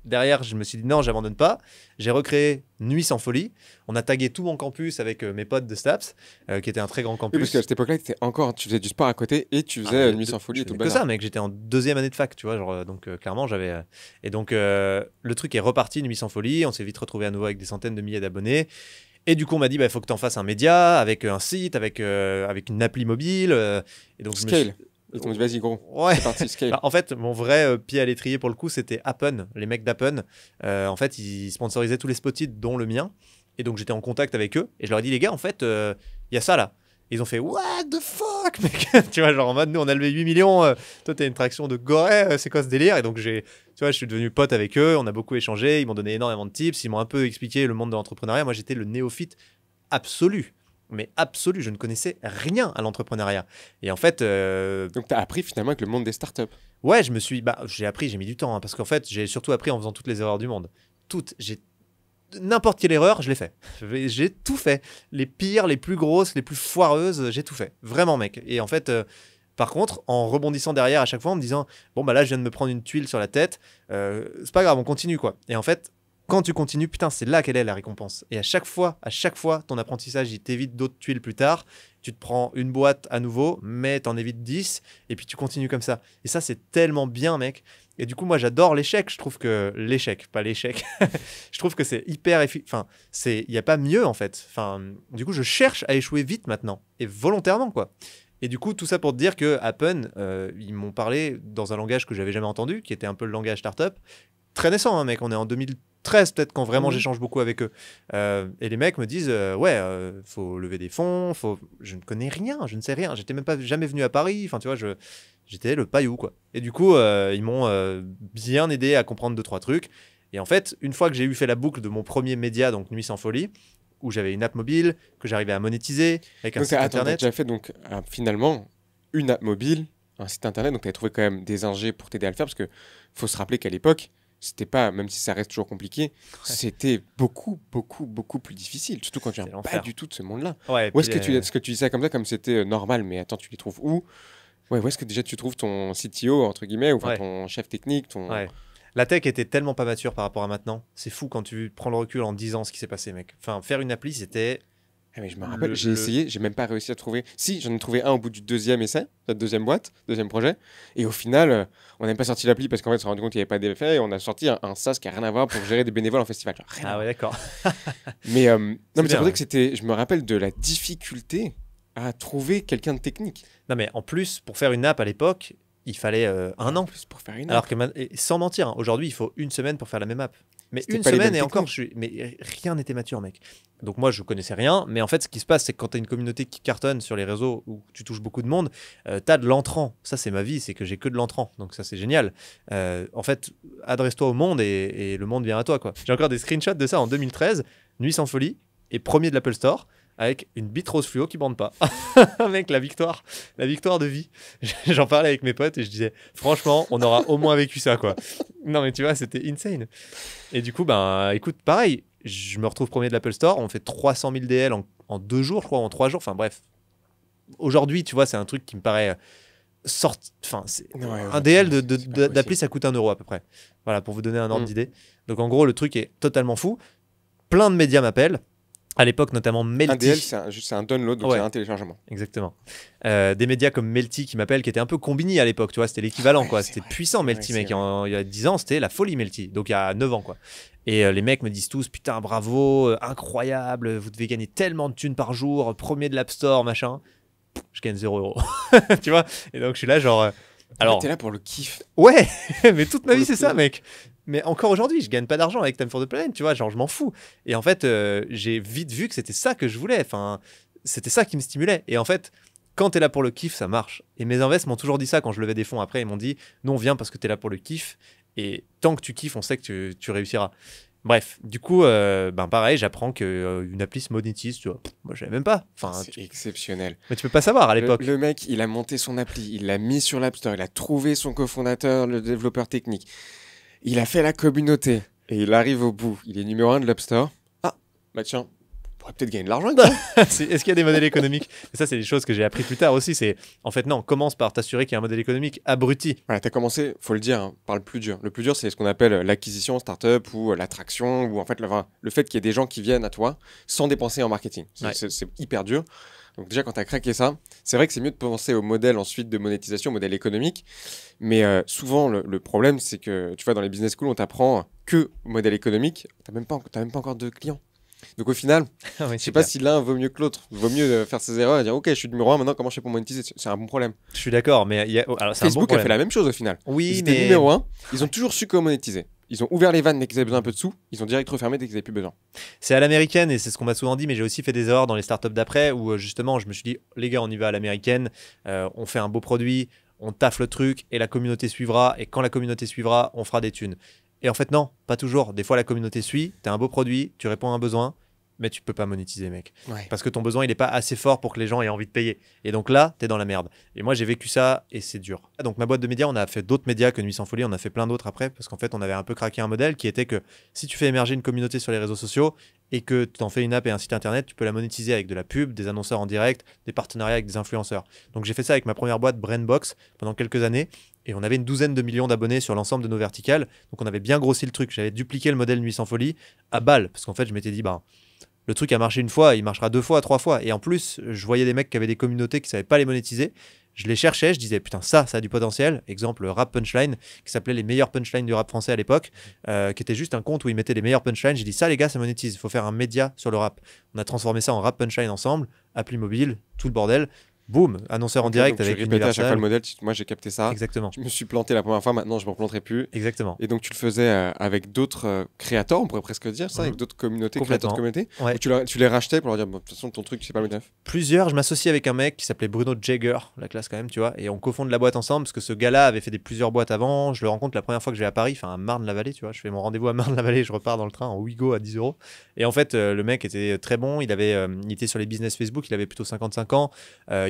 derrière, je me suis dit non, j'abandonne pas. J'ai recréé Nuit sans folie. On a tagué tout mon campus avec euh, mes potes de Staps, euh, qui était un très grand campus. parce qu'à cette époque-là, encore, tu faisais du sport à côté et tu faisais ah, euh, Nuit sans folie C'est tout. Que ça, mec, j'étais en deuxième année de fac, tu vois. donc clairement, j'avais. et donc le truc est reparti, Nuit sans folie. On s'est vite retrouvé à nouveau avec des centaines de milliers d'abonnés. Et du coup, on m'a dit, il bah, faut que tu en fasses un média avec un site, avec, avec une appli mobile. et donc, Scale. Ils vas-y, gros. Ouais. Bah, en fait, mon vrai euh, pied à l'étrier pour le coup, c'était Appen, les mecs d'Appen. Euh, en fait, ils sponsorisaient tous les spotides, dont le mien. Et donc, j'étais en contact avec eux. Et je leur ai dit, les gars, en fait, il euh, y a ça là. ils ont fait, what the fuck, mec Tu vois, genre en mode, nous, on a levé 8 millions. toi, t'es une traction de Gorée, c'est quoi ce délire Et donc, j'ai, tu vois, je suis devenu pote avec eux. On a beaucoup échangé. Ils m'ont donné énormément de tips. Ils m'ont un peu expliqué le monde de l'entrepreneuriat. Moi, j'étais le néophyte absolu mais absolue. Je ne connaissais rien à l'entrepreneuriat. Et en fait. Euh, Donc, tu as appris finalement avec le monde des startups Ouais, je me suis. Bah, j'ai appris, j'ai mis du temps, hein, parce qu'en fait, j'ai surtout appris en faisant toutes les erreurs du monde. Toutes. J'ai n'importe quelle erreur, je l'ai fait. J'ai tout fait. Les pires, les plus grosses, les plus foireuses, j'ai tout fait. Vraiment, mec. Et en fait, euh, par contre, en rebondissant derrière à chaque fois, en me disant, bon, bah là, je viens de me prendre une tuile sur la tête, euh, c'est pas grave, on continue, quoi. Et en fait, quand tu continues, putain, c'est là qu'elle est la récompense. Et à chaque fois, à chaque fois, ton apprentissage, il t'évite d'autres tuiles plus tard. Tu te prends une boîte à nouveau, mais t'en évites 10, et puis tu continues comme ça. Et ça, c'est tellement bien, mec. Et du coup, moi, j'adore l'échec. Je trouve que l'échec, pas l'échec. je trouve que c'est hyper efficace. Enfin, c'est, il n'y a pas mieux en fait. Enfin, du coup, je cherche à échouer vite maintenant et volontairement quoi. Et du coup, tout ça pour te dire que Appen, euh, ils m'ont parlé dans un langage que j'avais jamais entendu, qui était un peu le langage startup. Très naissant, hein, mec. On est en 2000 13 peut-être quand vraiment mhm. j'échange beaucoup avec eux. Euh, et les mecs me disent euh, ouais, euh, faut lever des fonds, faut je ne connais rien, je ne sais rien, j'étais même pas jamais venu à Paris, enfin tu vois, je j'étais le paillou quoi. Et du coup, ils m'ont bien aidé à comprendre deux trois trucs. Et en fait, une fois que j'ai eu fait la boucle de mon premier média donc Nuit sans folie, où j'avais une app mobile que j'arrivais à monétiser avec un site internet. Déjà fait donc finalement une app mobile, un site internet, donc tu as trouvé quand même des ingés pour t'aider à le faire parce que faut se rappeler qu'à l'époque c'était pas, même si ça reste toujours compliqué, c'était beaucoup, beaucoup, beaucoup plus difficile. Surtout quand tu viens pas du tout de ce monde-là. Ouais, où euh, est-ce que, tu, est -ce que tu dis ça comme ça, comme c'était euh, normal, mais attends, tu les trouves où ouais, Où est-ce que déjà tu trouves ton CTO, entre guillemets, ou ton chef technique ton... La tech était tellement pas mature par rapport à maintenant. C'est fou quand tu prends le recul en disant ans ce qui s'est passé, mec. Enfin, faire une appli, c'était eh mais je me rappelle, j'ai essayé, j'ai même pas réussi à trouver. Si, j'en ai trouvé un au bout du deuxième essai, la deuxième boîte, deuxième projet. Et au final, euh, on n'a pas sorti l'appli parce qu'en fait, on s'est rendu compte qu'il n'y avait pas d'effet. Et on a sorti un, SaaS qui a rien à voir pour gérer des bénévoles en festival. ah ouais, d'accord. mais euh, non, mais c'est pour que c'était. Je me rappelle de la difficulté à trouver quelqu'un de technique. Non, mais en plus, pour faire une app à l'époque, il fallait euh, un an. Plus pour faire une app. Alors que, sans mentir, hein, aujourd'hui, il faut une semaine pour faire la même app. Mais une semaine et encore, je suis... mais rien n'était mature, mec. Donc moi, je connaissais rien. Mais en fait, ce qui se passe, c'est que quand tu as une communauté qui cartonne sur les réseaux où tu touches beaucoup de monde, euh, t'as tu as de l'entrant. Ça, c'est ma vie, c'est que j'ai que de l'entrant. Donc ça, c'est génial. Euh, en fait, adresse-toi au monde et, le monde vient à toi. quoi. J'ai encore des screenshots de ça en 2013, Nuit sans folie, et premier de l'Apple Store avec une bitrose fluo qui bande pas. Mec, la victoire, la victoire de vie. J'en parlais avec mes potes et je disais, franchement, on aura au moins vécu ça, quoi. Non, mais tu vois, c'était insane. Et du coup, ben, écoute, pareil, je me retrouve premier de l'Apple Store. On fait 300 000 DL en, deux jours, je crois, en trois jours. Enfin, bref. Aujourd'hui, tu vois, c'est un truc qui me paraît euh, sorte, Enfin, c'est un DL d'appli, ça coûte un euro à peu près. Voilà, pour vous donner un ordre mm. d'idée. Donc, en gros, le truc est totalement fou. Plein de médias m'appellent à l'époque notamment Melty. Un DL, c'est un, download, donc c'est un téléchargement. Exactement. Euh, des médias comme Melty qui m'appellent, qui était un peu combini à l'époque, tu vois, c'était l'équivalent, quoi. C'était puissant Melty, mec. il y a 10 ans, c'était la folie Melty, donc il y a 9 ans, quoi. Et euh, les mecs me disent tous, putain, bravo, euh, incroyable, vous devez gagner tellement de thunes par jour, premier de l'App Store, machin. Je gagne 0 euros. tu vois Et donc je suis là, genre. Ah, alors, t'es là pour le kiff. Ouais, mais toute ma vie c'est ça, mec mais encore aujourd'hui, je gagne pas d'argent avec Time for the Planet, tu vois, genre je m'en fous. Et en fait, euh, j'ai vite vu que c'était ça que je voulais, enfin, c'était ça qui me stimulait. Et en fait, quand tu es là pour le kiff, ça marche. Et mes investisseurs m'ont toujours dit ça quand je levais des fonds après, ils m'ont dit "Non, viens parce que tu es là pour le kiff et tant que tu kiffes, on sait que tu, réussiras." Bref, du coup, euh, ben pareil, j'apprends qu'une euh, une appli se monétise, tu vois. moi, je même pas. Enfin, c'est exceptionnel. Mais tu peux pas savoir à l'époque. Le, mec, il a monté son appli, il l'a mis sur l'App il a trouvé son cofondateur, le développeur technique. Il a fait la communauté et il arrive au bout. Il est numéro un de l'Upstore. Ah, bah tiens, on pourrait peut-être gagner de l'argent. Est-ce qu'il y a des modèles économiques Ça, c'est des choses que j'ai appris plus tard aussi. C'est en fait non, commence par t'assurer qu'il y a un modèle économique abruti. Tu as commencé, faut le dire, hein, par le plus dur. Le plus dur, c'est ce qu'on appelle l'acquisition startup ou l'attraction ou en fait le, fait qu'il y ait des gens qui viennent à toi sans dépenser en marketing. C'est hyper dur. Donc déjà, quand tu as craqué ça, c'est vrai que c'est mieux de penser au modèle ensuite de monétisation, au modèle économique. Mais euh, souvent, le, problème, c'est que, tu vois, dans les business schools, on t'apprend que modèle économique. Tu n'as même, pas, même pas encore de clients. Donc au final, ah je je sais pas si l'un vaut mieux que l'autre. Vaut mieux euh, faire ses erreurs et dire ok, je suis numéro 1, maintenant comment je fais pour monétiser C'est un bon problème. Je suis d'accord, mais y a... Oh, Facebook a fait la même chose au final. Oui, mais... numéro 1, ils ont toujours su comment monétiser. Ils ont ouvert les vannes dès qu'ils avaient besoin un peu de sous, ils ont direct refermé dès qu'ils n'avaient plus besoin. C'est à l'américaine et c'est ce qu'on m'a souvent dit, mais j'ai aussi fait des erreurs dans les startups d'après où euh, justement je me suis dit, les gars, on y va à l'américaine, euh, on fait un beau produit, on taffe le truc et la communauté suivra et quand la communauté suivra, on fera des thunes. Et en fait, non, pas toujours. Des fois, la communauté suit, tu as un beau produit, tu réponds à un besoin, mais tu peux pas monétiser, mec. Parce que ton besoin, il n'est pas assez fort pour que les gens aient envie de payer. Et donc là, tu es dans la merde. Et moi, j'ai vécu ça et c'est dur. Ah, donc ma boîte de médias, on a fait d'autres médias que Nuit sans folie, on a fait plein d'autres après, parce qu'en fait, on avait un peu craqué un modèle qui était que si tu fais émerger une communauté sur les réseaux sociaux et que tu en fais une app et un site internet, tu peux la monétiser avec de la pub, des annonceurs en direct, des partenariats avec des influenceurs. Donc j'ai fait ça avec ma première boîte, Brainbox, pendant quelques années. Et on avait une douzaine de millions d'abonnés sur l'ensemble de nos verticales. Donc on avait bien grossi le truc. J'avais dupliqué le modèle Nuit sans folie à balle, parce qu'en fait, je m'étais dit, bah le truc a marché une fois, il marchera deux fois, trois fois. Et en plus, je voyais des mecs qui avaient des communautés qui savaient pas les monétiser. Je les cherchais, je disais putain ça, ça a du potentiel. Exemple rap punchline qui s'appelait les meilleurs punchlines du rap français à l'époque, euh, qui était juste un compte où ils mettaient les meilleurs punchlines. J'ai dit ça les gars, ça monétise. Il faut faire un média sur le rap. On a transformé ça en rap punchline ensemble, appli mobile, tout le bordel boum, annonceur en direct avec Universal. à chaque fois le modèle. Moi, j'ai capté ça. Exactement. Je me suis planté la première fois. Maintenant, je me planterai plus. Exactement. Et donc, tu le faisais euh, avec d'autres euh, créateurs, on pourrait presque dire ça, avec mhm. d'autres communautés, créateurs de communautés. Ouais. Tu, les rachetais pour leur dire, de toute façon, ton truc, c'est pas le neuf. Plusieurs. Je m'associe avec un mec qui s'appelait Bruno Jagger, la classe quand même, tu vois. Et on cofonde la boîte ensemble parce que ce gars-là avait fait des plusieurs boîtes avant. Je le rencontre la première fois que je vais à Paris, enfin à Marne-la-Vallée, tu vois. Je fais mon rendez-vous à Marne-la-Vallée, je repars dans le train en Ouigo à 10 euros. Et en fait, euh, le mec était très bon. Il avait, il était sur les business Facebook. Il avait plutôt 55 ans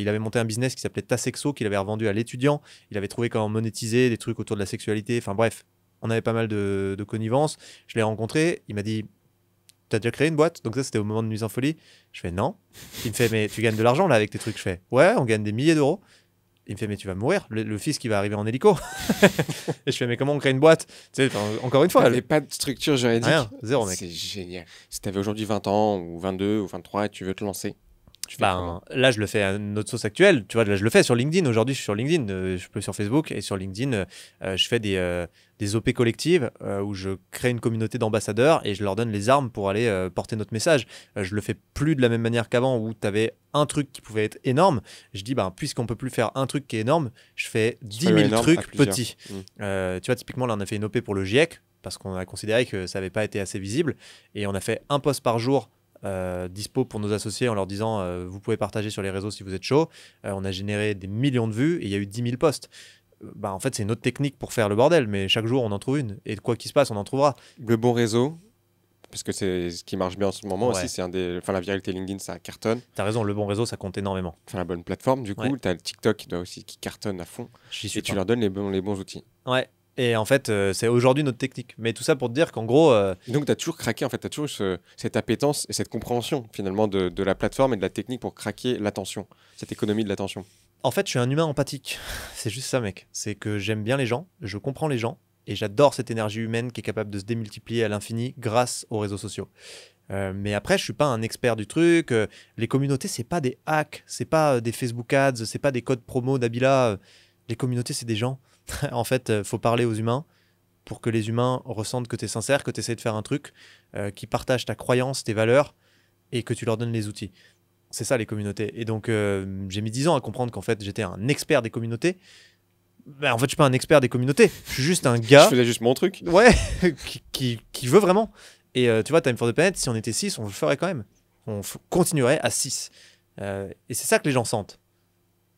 il avait monté un business qui s'appelait Tasexo, qu'il avait revendu à l'étudiant. Il avait trouvé comment monétiser des trucs autour de la sexualité. Enfin bref, on avait pas mal de, de connivences. Je l'ai rencontré. Il m'a dit T'as déjà créé une boîte Donc ça, c'était au moment de Nuit en Folie. Je fais Non. Il me fait Mais tu gagnes de l'argent là avec tes trucs Je fais Ouais, on gagne des milliers d'euros. Il me fait, mais tu vas mourir, le, fils qui va arriver en hélico. et je fais, mais comment on crée une boîte tu Encore une fois. Elle... pas de structure juridique. Rien, zéro mec. C'est génial. Si t'avais aujourd'hui 20 ans ou 22 ou 23 et tu veux te lancer, ben, là, je le fais à notre sauce actuelle. Tu vois, là, je le fais sur LinkedIn. Aujourd'hui, je suis sur LinkedIn. Euh, je peux sur Facebook et sur LinkedIn, euh, euh, je fais des, des OP collectives où je crée une communauté d'ambassadeurs et je leur donne les armes pour aller porter notre message. je le fais plus de la même manière qu'avant où tu avais un truc qui pouvait être énorme. Je dis, bah puisqu'on peut plus faire un truc qui est énorme, je fais 10 000 trucs petits. Mmh. tu vois, typiquement, là, on a fait une OP pour le GIEC parce qu'on a considéré que ça n'avait pas été assez visible et on a fait un poste par jour euh, dispo pour nos associés en leur disant euh, vous pouvez partager sur les réseaux si vous êtes chaud. Euh, on a généré des millions de vues et il y a eu 10 000 posts. Bah, en fait, c'est une autre technique pour faire le bordel, mais chaque jour, on en trouve une. Et quoi qu'il se passe, on en trouvera. Le bon réseau, parce que c'est ce qui marche bien en ce moment aussi, c'est un des... Enfin, la viralité LinkedIn, ça cartonne. T'as raison, le bon réseau, ça compte énormément. Enfin, la bonne plateforme, du coup, ouais. t'as TikTok qui, aussi, qui cartonne à fond. Et tu leur donnes les bons, les bons outils. Ouais, et en fait, euh, c'est aujourd'hui notre technique. Mais tout ça pour te dire qu'en gros. Euh, donc, tu as toujours craqué, en fait, tu as toujours cette appétence et cette compréhension, finalement, de, la plateforme et de la technique pour craquer l'attention, cette économie de l'attention. En fait, je suis un humain empathique. c'est juste ça, mec. C'est que j'aime bien les gens, je comprends les gens, et j'adore cette énergie humaine qui est capable de se démultiplier à l'infini grâce aux réseaux sociaux. Euh, mais après, je suis pas un expert du truc. les communautés, c'est pas des hacks, c'est pas des Facebook Ads, c'est pas des codes promo d'Abila. Les communautés, c'est des gens en fait, il euh, faut parler aux humains pour que les humains ressentent que tu es sincère, que tu essaies de faire un truc, euh, qui partage ta croyance, tes valeurs, et que tu leur donnes les outils. C'est ça les communautés. Et donc euh, j'ai mis 10 ans à comprendre qu'en fait j'étais un expert des communautés. Mais ben, en fait je suis pas un expert des communautés, je suis juste un gars... je faisais juste mon truc. Ouais, qui, veut vraiment. Et tu vois, Time for the Planet, si on était 6, on le ferait quand même. On continuerait à 6. et c'est ça que les gens sentent.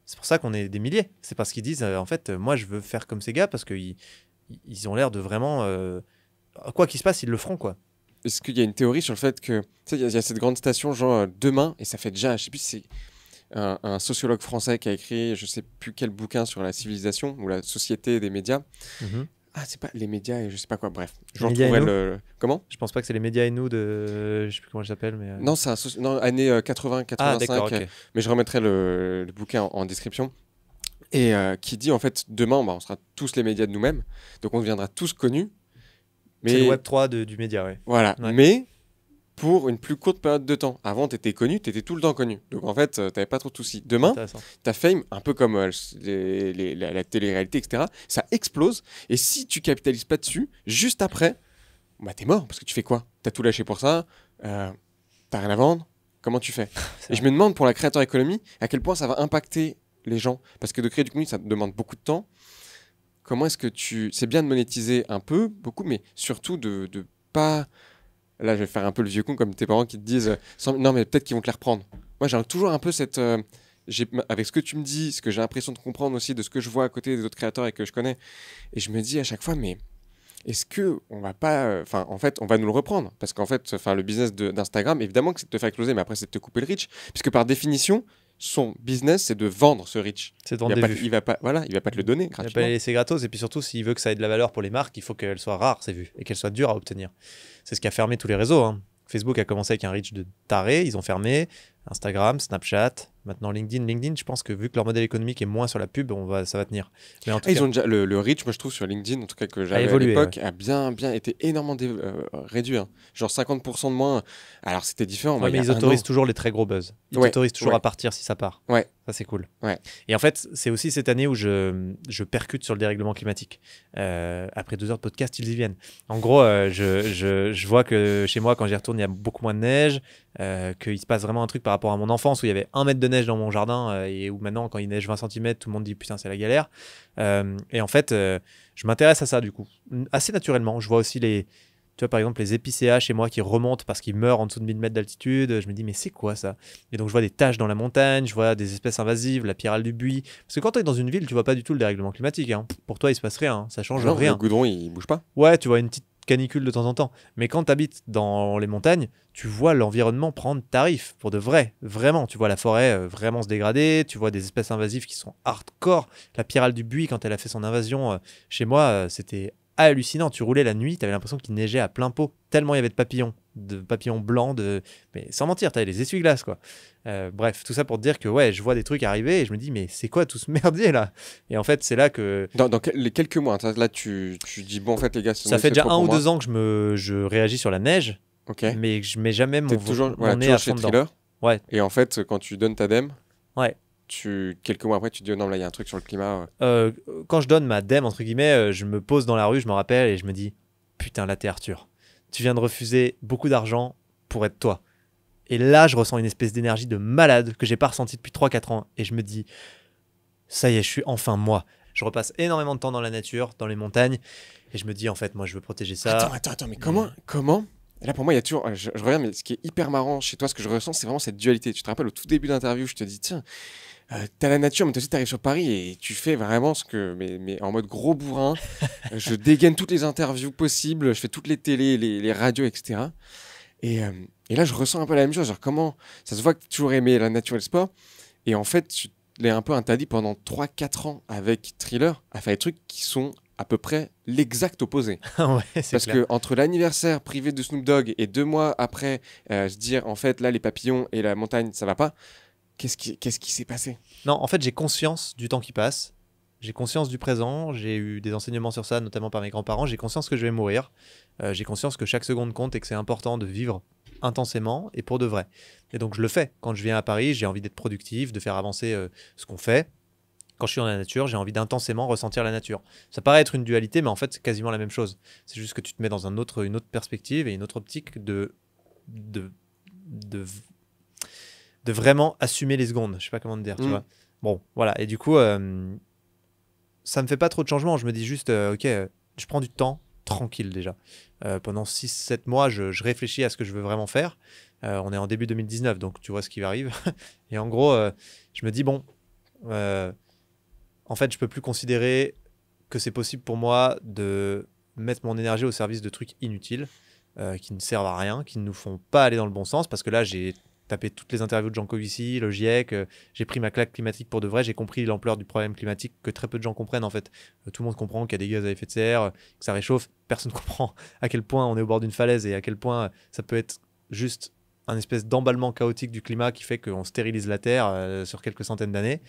C'est pour ça qu'on est des milliers. C'est parce qu'ils disent, euh, en fait, moi, je veux faire comme ces gars parce qu'ils ils ont l'air de vraiment. Euh, quoi qu'il se passe, ils le feront, quoi. Est-ce qu'il y a une théorie sur le fait que. Tu sais, il y, a cette grande station, genre, euh, demain, et ça fait déjà, je sais plus c'est. Un, sociologue français qui a écrit, je sais plus quel bouquin sur la civilisation ou la société des médias, mm-hmm. Ah, c'est pas les médias et je sais pas quoi. Bref, je retrouverai le. Comment Je pense pas que c'est les médias et nous de. Je sais plus comment je l'appelle mais. Euh. Non, c'est un... non, année 80-85. Euh, ah, euh, mais je remettrai le, bouquin en, description. Et qui dit en fait, demain, bah, on sera tous les médias de nous-mêmes. Donc on deviendra tous connus. Mais... C'est le Web3 de, du média, ouais. Voilà. Mais pour une plus courte période de temps. Avant, tu étais connu, tu étais tout le temps connu. Donc en fait, euh, t'avais tu n'avais pas trop de soucis. Demain, ta fame, un peu comme euh, la, télé-réalité, etc., ça explose. Et si tu capitalises pas dessus, juste après, bah es mort parce que tu fais quoi tu as tout lâché pour ça, euh, t'as rien à vendre, comment tu fais Et je me demande pour la créateur économie à quel point ça va impacter les gens. Parce que de créer du contenu, ça demande beaucoup de temps. Comment est-ce que tu. C'est bien de monétiser un peu, beaucoup, mais surtout de ne pas Là, je vais faire un peu le vieux con comme tes parents qui te disent euh, Non, mais peut-être qu'ils vont te les reprendre. Moi, j'ai toujours un peu cette. Euh, avec ce que tu me dis, ce que j'ai l'impression de comprendre aussi de ce que je vois à côté des autres créateurs et que je connais. Et je me dis à chaque fois, mais est-ce que on va pas euh, enfin en fait on va nous le reprendre parce qu'en fait enfin le business d'Instagram évidemment que c'est de te faire exploser mais après c'est de te couper le reach puisque par définition son business, c'est de vendre ce reach. il ne va pas, voilà, il va pas te le donner gratuitement. Il va pas les laisser gratos. Et puis surtout, s'il veut que ça ait de la valeur pour les marques, il faut qu'elles soient rares c'est vu, et qu'elles soient dures à obtenir. C'est ce qui a fermé tous les réseaux. Hein. Facebook a commencé avec un reach de taré, ils ont fermé. Instagram, Snapchat, maintenant LinkedIn. LinkedIn, je pense que vu que leur modèle économique est moins sur la pub, on va, ça va tenir. Mais en ils ont déjà, le, reach, moi je trouve, sur LinkedIn, en tout cas que j'avais à l'époque, a bien, bien été énormément euh, réduit. Hein. Genre 50% de moins. Alors c'était différent. mais ils autorisent toujours les très gros buzz. Ils autorisent toujours à partir si ça part. Ouais. Ça c'est cool. Ouais. Et en fait, c'est aussi cette année où je, je percute sur le dérèglement climatique. Euh, après deux heures de podcast, ils y viennent. En gros, euh, je, je, je, vois que chez moi, quand j'y retourne, il y a beaucoup moins de neige, qu'il se passe vraiment un truc par rapport à mon enfance où il y avait un mètre de neige dans mon jardin euh, et où maintenant, quand il neige 20 cm, tout le monde dit putain, c'est la galère. Euh, et en fait, euh, je m'intéresse à ça du coup, assez naturellement. Je vois aussi les, tu vois, par exemple, les épicéas chez moi qui remontent parce qu'ils meurent en dessous de 1000 mètres d'altitude. Je me dis, mais c'est quoi ça Et donc, je vois des taches dans la montagne, je vois des espèces invasives, la pyrale du buis. Parce que quand tu es dans une ville, tu vois pas du tout le dérèglement climatique. Hein. Pour toi, il se passe rien. Ça change ah rien. Le goudron, il bouge pas Ouais, tu vois une petite canicule de temps en temps. Mais quand tu habites dans les montagnes, tu vois l'environnement prendre tarif pour de vrai, vraiment. Tu vois la forêt euh, vraiment se dégrader, tu vois des espèces invasives qui sont hardcore. La pyrale du buis, quand elle a fait son invasion euh, chez moi, euh, c'était hallucinant. Tu roulais la nuit, tu avais l'impression qu'il neigeait à plein pot, tellement il y avait de papillons de papillons blancs, mais sans mentir, as les essuie-glaces, quoi. Euh, bref, tout ça pour te dire que ouais, je vois des trucs arriver et je me dis, mais c'est quoi tout ce merdier là Et en fait, c'est là que. Dans, les quelques mois, hein, là, tu, tu, dis, bon, en fait, les gars, ça fait déjà un ou deux ans que je, me, je réagis sur la neige, mais je mets jamais mon, toujours, toujours à fond Ouais. Et en fait, quand tu donnes ta dème, ouais. Tu, quelques mois après, tu te dis oh non, là, il y a un truc sur le climat. Euh, quand je donne ma dème, entre guillemets, euh, je me pose dans la rue, je me rappelle et je me dis, putain, là, t'es Arthur tu viens de refuser beaucoup d'argent pour être toi. Et là, je ressens une espèce d'énergie de malade que j'ai pas ressentie depuis 3-4 ans. Et je me dis, ça y est, je suis enfin moi. Je repasse énormément de temps dans la nature, dans les montagnes. Et je me dis, en fait, moi, je veux protéger ça. Attends, attends, attends, mais comment, comment et là, pour moi, il y a toujours. Je, je, reviens, mais ce qui est hyper marrant chez toi, ce que je ressens, c'est vraiment cette dualité. Tu te rappelles au tout début de l'interview, je te dis, tiens, euh, t'as la nature, mais toi aussi t'arrives sur Paris et tu fais vraiment ce que, mais, en mode gros bourrin. je dégaine toutes les interviews possibles, je fais toutes les télés, les, radios, etc. Euh, et, là, je ressens un peu la même chose. Genre, comment ça se voit que tu as toujours aimé la nature et le sport, et en fait, tu l'es un peu interdit pendant 3-4 ans avec Thriller à faire des trucs qui sont à peu près l'exact opposé. Parce que entre l'anniversaire privé de Snoop Dogg et deux mois après je euh, se dire en fait là les papillons et la montagne ça va pas, Qu'est-ce qui s'est passé Non, en fait, j'ai conscience du temps qui passe. J'ai conscience du présent. J'ai eu des enseignements sur ça, notamment par mes grands-parents. J'ai conscience que je vais mourir. Euh, j'ai conscience que chaque seconde compte et que c'est important de vivre intensément et pour de vrai. Et donc, je le fais. Quand je viens à Paris, j'ai envie d'être productif, de faire avancer euh, ce qu'on fait. Quand je suis dans la nature, j'ai envie d'intensément ressentir la nature. Ça paraît être une dualité, mais en fait, c'est quasiment la même chose. C'est juste que tu te mets dans un autre, une autre perspective et une autre optique de, de, de de vraiment assumer les secondes. Je sais pas comment te dire, tu mm. vois. Bon, voilà. Et du coup, euh, ça me fait pas trop de changements. Je me dis juste, euh, ok, euh, je prends du temps tranquille déjà. pendant 6-7 mois, je, réfléchis à ce que je veux vraiment faire. on est en début 2019, donc tu vois ce qui arrive. Et en gros, je me dis, bon, en fait, je peux plus considérer que c'est possible pour moi de mettre mon énergie au service de trucs inutiles. qui ne servent à rien, qui ne nous font pas aller dans le bon sens, parce que là j'ai tapé toutes les interviews de Jean Covici, le GIEC, euh, j'ai pris ma claque climatique pour de vrai, j'ai compris l'ampleur du problème climatique que très peu de gens comprennent en fait. Euh, tout le monde comprend qu'il y a des gaz à effet de serre, euh, que ça réchauffe, personne ne comprend à quel point on est au bord d'une falaise et à quel point ça peut être juste un espèce d'emballement chaotique du climat qui fait qu'on stérilise la Terre sur quelques centaines d'années.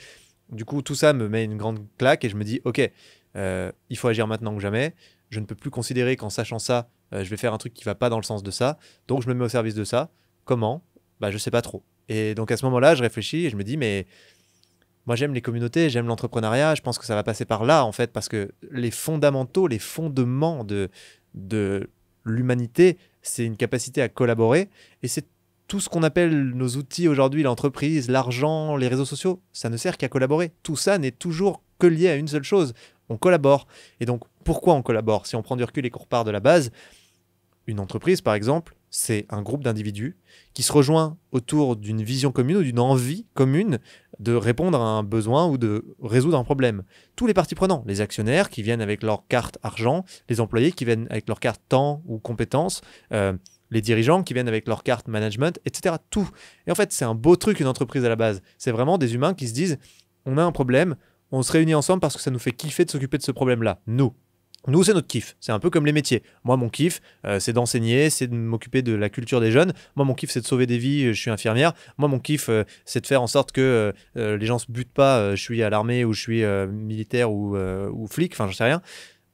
Du coup, tout ça me met une grande claque et je me dis, ok, il faut agir maintenant que jamais. Je ne peux plus considérer qu'en sachant ça, je vais faire un truc qui va pas dans le sens de ça. Donc, je me mets au service de ça. Comment bah, je sais pas trop. Et donc à ce moment-là, je réfléchis et je me dis, mais moi j'aime les communautés, j'aime l'entrepreneuriat, je pense que ça va passer par là en fait, parce que les fondamentaux, les fondements de, de l'humanité, c'est une capacité à collaborer et c'est tout ce qu'on appelle nos outils aujourd'hui, l'entreprise, l'argent, les réseaux sociaux, ça ne sert qu'à collaborer. Tout ça n'est toujours que lié à une seule chose, on collabore. Et donc pourquoi on collabore Si on prend du recul et qu'on repart de la base, une entreprise par exemple, c'est un groupe d'individus qui se rejoint autour d'une vision commune ou d'une envie commune de répondre à un besoin ou de résoudre un problème. Tous les parties prenantes, les actionnaires qui viennent avec leur carte argent, les employés qui viennent avec leur carte temps ou compétences, euh, les dirigeants qui viennent avec leur carte management, etc. Tout. Et en fait, c'est un beau truc une entreprise à la base. C'est vraiment des humains qui se disent, on a un problème, on se réunit ensemble parce que ça nous fait kiffer de s'occuper de ce problème-là, nous. Nous, c'est notre kiff. C'est un peu comme les métiers. Moi, mon kiff, euh, c'est d'enseigner, c'est de m'occuper de la culture des jeunes. Moi, mon kiff, c'est de sauver des vies. Euh, je suis infirmière. Moi, mon kiff, euh, c'est de faire en sorte que les gens se butent pas. je suis à l'armée ou je suis militaire ou, ou flic. Enfin, j'en sais rien.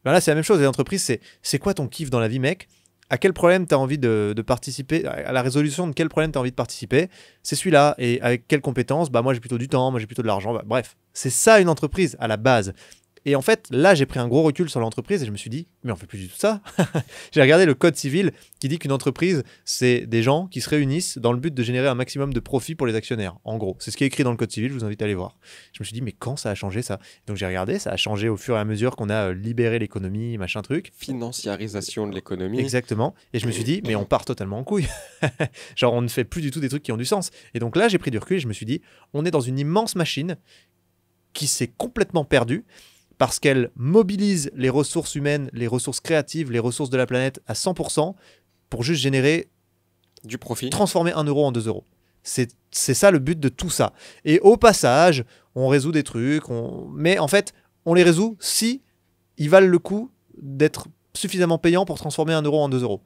Ben là, c'est la même chose. Les entreprises, c'est c'est quoi ton kiff dans la vie, mec à quel problème tu as envie de, participer, à la résolution de quel problème tu as envie de participer, c'est celui-là. Et avec quelles compétences Bah moi j'ai plutôt du temps, moi j'ai plutôt de l'argent. Bah, bref, c'est ça une entreprise à la base. Et en fait, là, j'ai pris un gros recul sur l'entreprise et je me suis dit, mais on fait plus du tout ça. j'ai regardé le code civil qui dit qu'une entreprise, c'est des gens qui se réunissent dans le but de générer un maximum de profit pour les actionnaires. En gros, c'est ce qui est écrit dans le code civil. Je vous invite à aller voir. Je me suis dit, mais quand ça a changé ça Donc j'ai regardé, ça a changé au fur et à mesure qu'on a euh, libéré l'économie, machin truc. Financiarisation de l'économie. Exactement. Et je me suis dit, mais on part totalement en couille. Genre, on ne fait plus du tout des trucs qui ont du sens. Et donc là, j'ai pris du recul et je me suis dit, on est dans une immense machine qui s'est complètement perdue parce qu'elle mobilise les ressources humaines, les ressources créatives, les ressources de la planète à 100% pour juste générer du profit. Transformer un euro en deux euros. C'est ça le but de tout ça. Et au passage, on résout des trucs, mais en fait, on les résout si ils valent le coup d'être suffisamment payants pour transformer un euro en deux euros.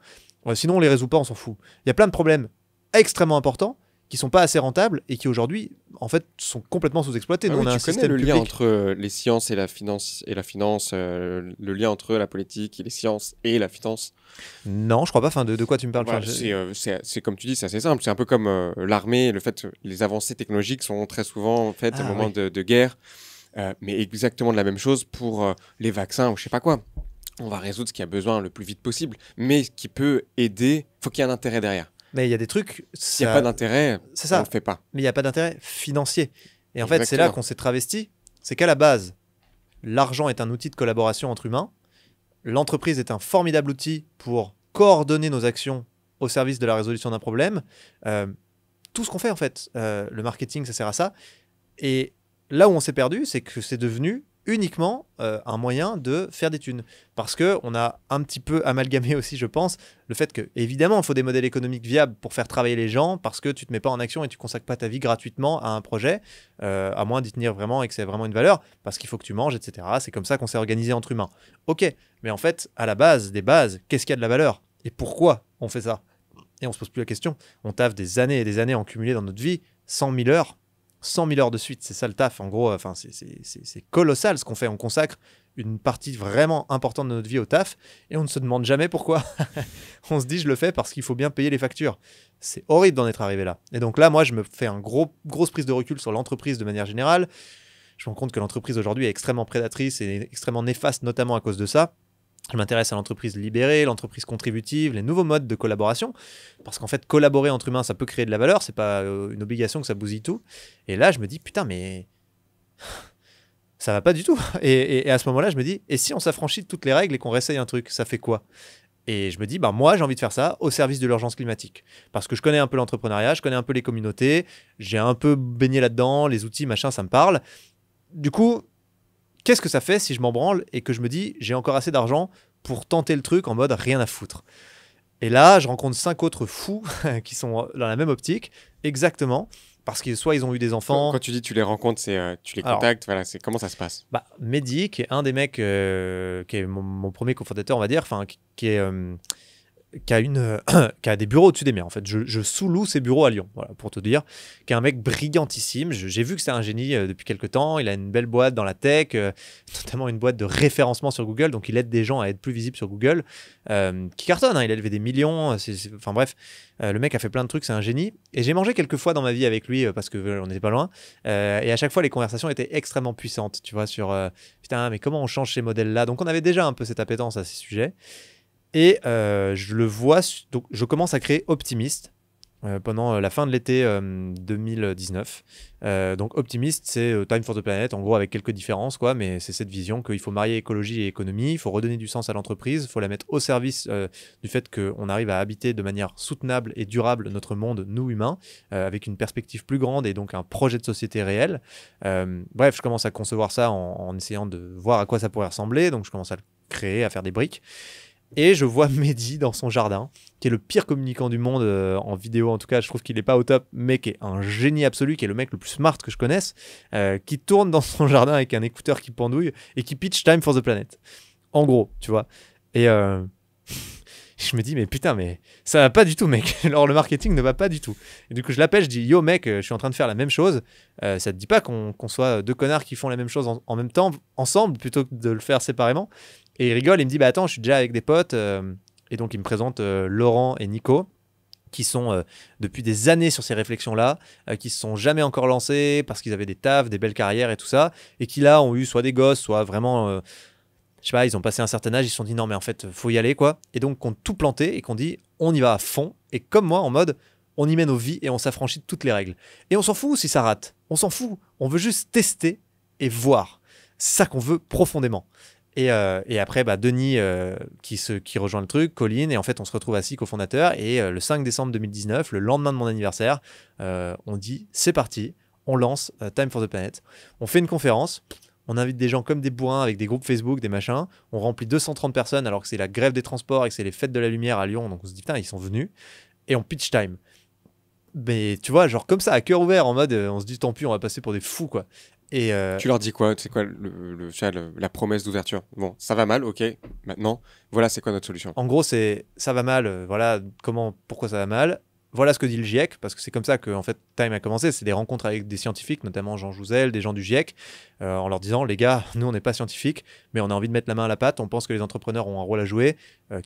Sinon, on les résout pas, on s'en fout. Il y a plein de problèmes extrêmement importants qui sont pas assez rentables et qui aujourd'hui en fait sont complètement sous-exploités. Ah on a tu un le lien entre euh, les sciences et la finance et la finance, euh, le lien entre la politique et les sciences et la finance. Non, je crois pas. Enfin, de, quoi tu me parles euh, C'est comme tu dis, c'est assez simple. C'est un peu comme l'armée. Le fait, les avancées technologiques sont très souvent en fait un au ah moment de, guerre, mais exactement de la même chose pour les vaccins ou je sais pas quoi. On va résoudre ce qui a besoin le plus vite possible, mais qui peut aider. Faut qu'il y ait un intérêt derrière. Mais il y a des trucs. Il n'y a pas d'intérêt. C'est ça. On fait pas. Mais il n'y a pas d'intérêt financier. Et en fait, c'est là qu'on s'est travesti. C'est qu'à la base, l'argent est un outil de collaboration entre humains. L'entreprise est un formidable outil pour coordonner nos actions au service de la résolution d'un problème. Euh, tout ce qu'on fait, en fait, euh, le marketing, ça sert à ça. Et là où on s'est perdu, c'est que c'est devenu uniquement euh, un moyen de faire des thunes. Parce qu'on a un petit peu amalgamé aussi, je pense, le fait que, évidemment, il faut des modèles économiques viables pour faire travailler les gens, parce que tu ne te mets pas en action et tu consacres pas ta vie gratuitement à un projet, euh, à moins d'y tenir vraiment et que c'est vraiment une valeur, parce qu'il faut que tu manges, etc. C'est comme ça qu'on s'est organisé entre humains. Ok, mais en fait, à la base, des bases, qu'est-ce qu'il y a de la valeur Et pourquoi on fait ça Et on se pose plus la question. On taffe des années et des années en cumulé dans notre vie, 100 mille heures 100 000 heures de suite, c'est ça le taf. En gros, enfin, c'est colossal ce qu'on fait. On consacre une partie vraiment importante de notre vie au taf et on ne se demande jamais pourquoi. on se dit je le fais parce qu'il faut bien payer les factures. C'est horrible d'en être arrivé là. Et donc là, moi, je me fais une gros, grosse prise de recul sur l'entreprise de manière générale. Je me rends compte que l'entreprise aujourd'hui est extrêmement prédatrice et extrêmement néfaste, notamment à cause de ça. Je m'intéresse à l'entreprise libérée, l'entreprise contributive, les nouveaux modes de collaboration, parce qu'en fait, collaborer entre humains, ça peut créer de la valeur, c'est pas euh, une obligation que ça bousille tout. Et là, je me dis, putain, mais ça va pas du tout. Et, à ce moment-là, je me dis, et si on s'affranchit de toutes les règles et qu'on réessaye un truc, ça fait quoi et je me dis, bah moi, j'ai envie de faire ça au service de l'urgence climatique. Parce que je connais un peu l'entrepreneuriat, je connais un peu les communautés, j'ai un peu baigné là-dedans, les outils, machin, ça me parle. Du coup, Qu'est-ce que ça fait si je m'en branle et que je me dis j'ai encore assez d'argent pour tenter le truc en mode rien à foutre Et là, je rencontre cinq autres fous qui sont dans la même optique, exactement. Parce que soit ils ont eu des enfants. Quand, tu dis tu les rencontres, c'est euh, tu les contactes, voilà, c'est comment ça se passe Bah, est un des mecs, euh, qui est mon, mon premier cofondateur, on va dire, enfin, qui est euh, qui a, une, qui a des bureaux au-dessus des mers. En fait, je, je sous-loue ses bureaux à Lyon, voilà, pour te dire, qui est un mec brillantissime. J'ai vu que c'est un génie euh, depuis quelques temps. Il a une belle boîte dans la tech, euh, notamment une boîte de référencement sur Google. Donc, il aide des gens à être plus visibles sur Google, euh, qui cartonne. Hein, il a élevé des millions. enfin, bref, le mec a fait plein de trucs. C'est un génie. Et j'ai mangé quelques fois dans ma vie avec lui parce que on n'était pas loin. et à chaque fois, les conversations étaient extrêmement puissantes, tu vois, sur putain, mais comment on change ces modèles-là. Donc, on avait déjà un peu cette appétence à ces sujets. Et euh, je le vois, donc je commence à créer Optimist euh, pendant euh, la fin de l'été 2019. donc Optimist, c'est Time for the Planet, en gros avec quelques différences, quoi, mais c'est cette vision qu'il faut marier écologie et économie, il faut redonner du sens à l'entreprise, il faut la mettre au service du fait qu'on arrive à habiter de manière soutenable et durable notre monde, nous humains, avec une perspective plus grande et donc un projet de société réel. bref, je commence à concevoir ça en, en essayant de voir à quoi ça pourrait ressembler, donc je commence à le créer, à faire des briques. Et je vois Mehdi dans son jardin, qui est le pire communicant du monde euh, en vidéo, en tout cas, je trouve qu'il n'est pas au top, mais qui est un génie absolu, qui est le mec le plus smart que je connaisse, euh, qui tourne dans son jardin avec un écouteur qui pendouille et qui pitch Time for the Planet. En gros, tu vois. Et euh, je me dis, mais putain, mais ça va pas du tout, mec. Alors le marketing ne va pas du tout. Et du coup, je l'appelle, je dis, yo, mec, je suis en train de faire la même chose. ça te dit pas qu'on soit deux connards qui font la même chose en même temps, ensemble, plutôt que de le faire séparément et il rigole, il me dit Bah attends, je suis déjà avec des potes. Euh, et donc, il me présente euh, Laurent et Nico qui sont euh, depuis des années sur ces réflexions-là, qui se sont jamais encore lancés parce qu'ils avaient des tafs, des belles carrières et tout ça, et qui là ont eu soit des gosses, soit vraiment, je sais pas, ils ont passé un certain âge, ils se sont dit non mais en fait faut y aller quoi, et donc qu'on tout planté et qu'on dit on y va à fond, et comme moi en mode on y mène nos vies et on s'affranchit de toutes les règles, et on s'en fout si ça rate, on s'en fout, on veut juste tester et voir, c'est ça qu'on veut profondément. Euh, et, après, bah, Denis euh, qui, se, qui rejoint le truc, Colline, et en fait, on se retrouve assis cofondateur. Et euh, le 5 décembre 2019, le lendemain de mon anniversaire, on dit c'est parti, on lance Time for the Planet. On fait une conférence, on invite des gens comme des bourrins avec des groupes Facebook, des machins. On remplit 230 personnes alors que c'est la grève des transports et que c'est les fêtes de la lumière à Lyon. Donc on se dit putain, ils sont venus. Et on pitch Time mais tu vois, genre comme ça, à cœur ouvert, en mode on se dit tant pis, on va passer pour des fous quoi. Euh, tu leur dis quoi C'est quoi le, la promesse d'ouverture Bon, ça va mal, ok. Maintenant, voilà, c'est quoi notre solution En gros, c'est ça va mal. Euh, voilà, comment, pourquoi ça va mal Voilà ce que dit le GIEC, parce que c'est comme ça que fait Time a commencé. C'est des rencontres avec des scientifiques, notamment Jean Jouzel, des gens du GIEC, euh, en leur disant les gars, nous on n'est pas scientifiques, mais on a envie de mettre la main à la pâte. On pense que les entrepreneurs ont un rôle à jouer.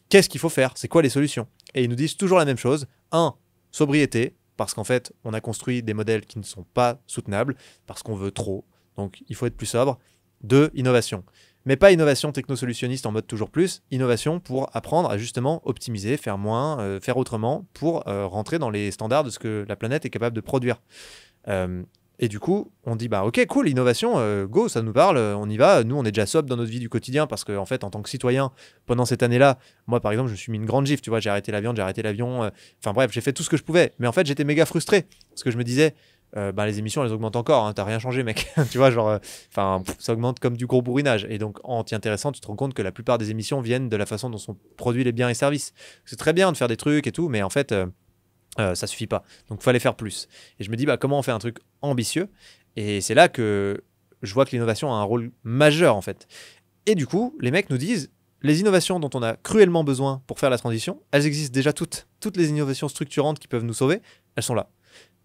Qu'est-ce qu'il faut faire C'est quoi les solutions Et ils nous disent toujours la même chose. Un, sobriété parce qu'en fait, on a construit des modèles qui ne sont pas soutenables, parce qu'on veut trop. Donc, il faut être plus sobre. de innovation. Mais pas innovation technosolutionniste en mode toujours plus, innovation pour apprendre à justement optimiser, faire moins, euh, faire autrement, pour euh, rentrer dans les standards de ce que la planète est capable de produire. Euh, et du coup, on dit bah ok cool innovation, euh, go ça nous parle euh, on y va nous on est déjà sob dans notre vie du quotidien parce qu'en en fait en tant que citoyen pendant cette année là moi par exemple je me suis mis une grande gifle tu vois j'ai arrêté la viande j'ai arrêté l'avion euh, enfin bref j'ai fait tout ce que je pouvais mais en fait j'étais méga frustré parce que je me disais bah, les émissions elles augmentent encore hein, t'as rien changé mec tu vois genre enfin ça augmente comme du gros bourrinage et donc en t'y intéressant tu te rends compte que la plupart des émissions viennent de la façon dont sont produits les biens et services c'est très bien de faire des trucs et tout mais en fait euh, ça suffit pas. Donc fallait faire plus. Et je me dis bah comment on fait un truc ambitieux Et c'est là que je vois que l'innovation a un rôle majeur en fait. Et du coup, les mecs nous disent les innovations dont on a cruellement besoin pour faire la transition, elles existent déjà toutes. Toutes les innovations structurantes qui peuvent nous sauver, elles sont là.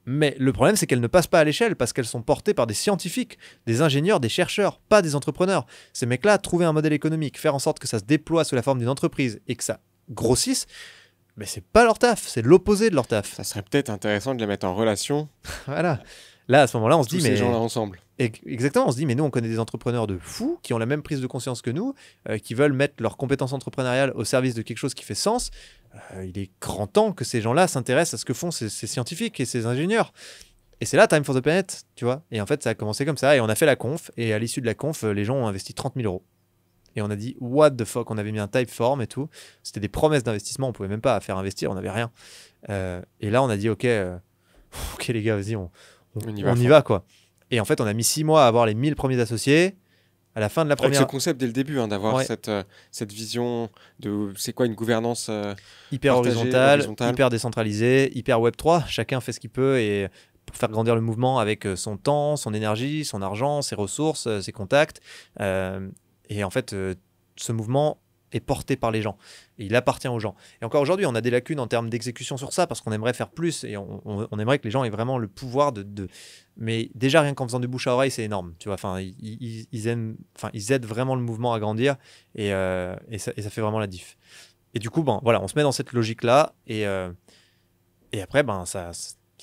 Mais le problème, c'est qu'elles ne passent pas à l'échelle parce qu'elles sont portées par des scientifiques, des ingénieurs, des chercheurs, pas des entrepreneurs. Ces mecs-là, trouver un modèle économique, faire en sorte que ça se déploie sous la forme d'une entreprise et que ça grossisse, mais c'est pas leur taf, c'est l'opposé de leur taf. Ça serait peut-être intéressant de les mettre en relation. voilà. Là, à ce moment-là, on se dit, mais. ces gens-là ensemble. exactement, on se dit, mais nous, on connaît des entrepreneurs de fous qui ont la même prise de conscience que nous, euh, qui veulent mettre leurs compétences entrepreneuriales au service de quelque chose qui fait sens. Euh, il est grand temps que ces gens-là s'intéressent à ce que font ces, ces scientifiques et ces ingénieurs. Et c'est là Time for the Planet, tu vois. Et en fait, ça a commencé comme ça, et on a fait la conf, et à l'issue de la conf, euh, les gens ont investi 30 000 euros et on a dit what the fuck, on avait mis un type form et tout. C'était des promesses d'investissement, on pouvait même pas faire investir, on n'avait rien. Euh, et là, on a dit ok, euh, ok les gars, vas-y, on, on, y, va, quoi. Et en fait, on a mis six mois à avoir les 1000 premiers associés. À la fin de la première. Avec ce concept dès le début, hein, d'avoir cette, euh, cette vision de c'est quoi une gouvernance hyper partagée, horizontale, horizontale, hyper décentralisée, hyper Web 3. Chacun fait ce qu'il peut et pour faire grandir le mouvement avec son temps, son énergie, son argent, ses ressources, ses contacts. Euh, et en fait, euh, ce mouvement est porté par les gens. Et il appartient aux gens. Et encore aujourd'hui, on a des lacunes en termes d'exécution sur ça parce qu'on aimerait faire plus et on, aimerait que les gens aient vraiment le pouvoir de. Mais déjà, rien qu'en faisant du bouche à oreille, c'est énorme. Tu vois, enfin, ils, enfin, ils aident vraiment le mouvement à grandir euh, et, ça, fait vraiment la diff. Et du coup, ben, voilà, on se met dans cette logique-là et, euh, et après, ben, ça,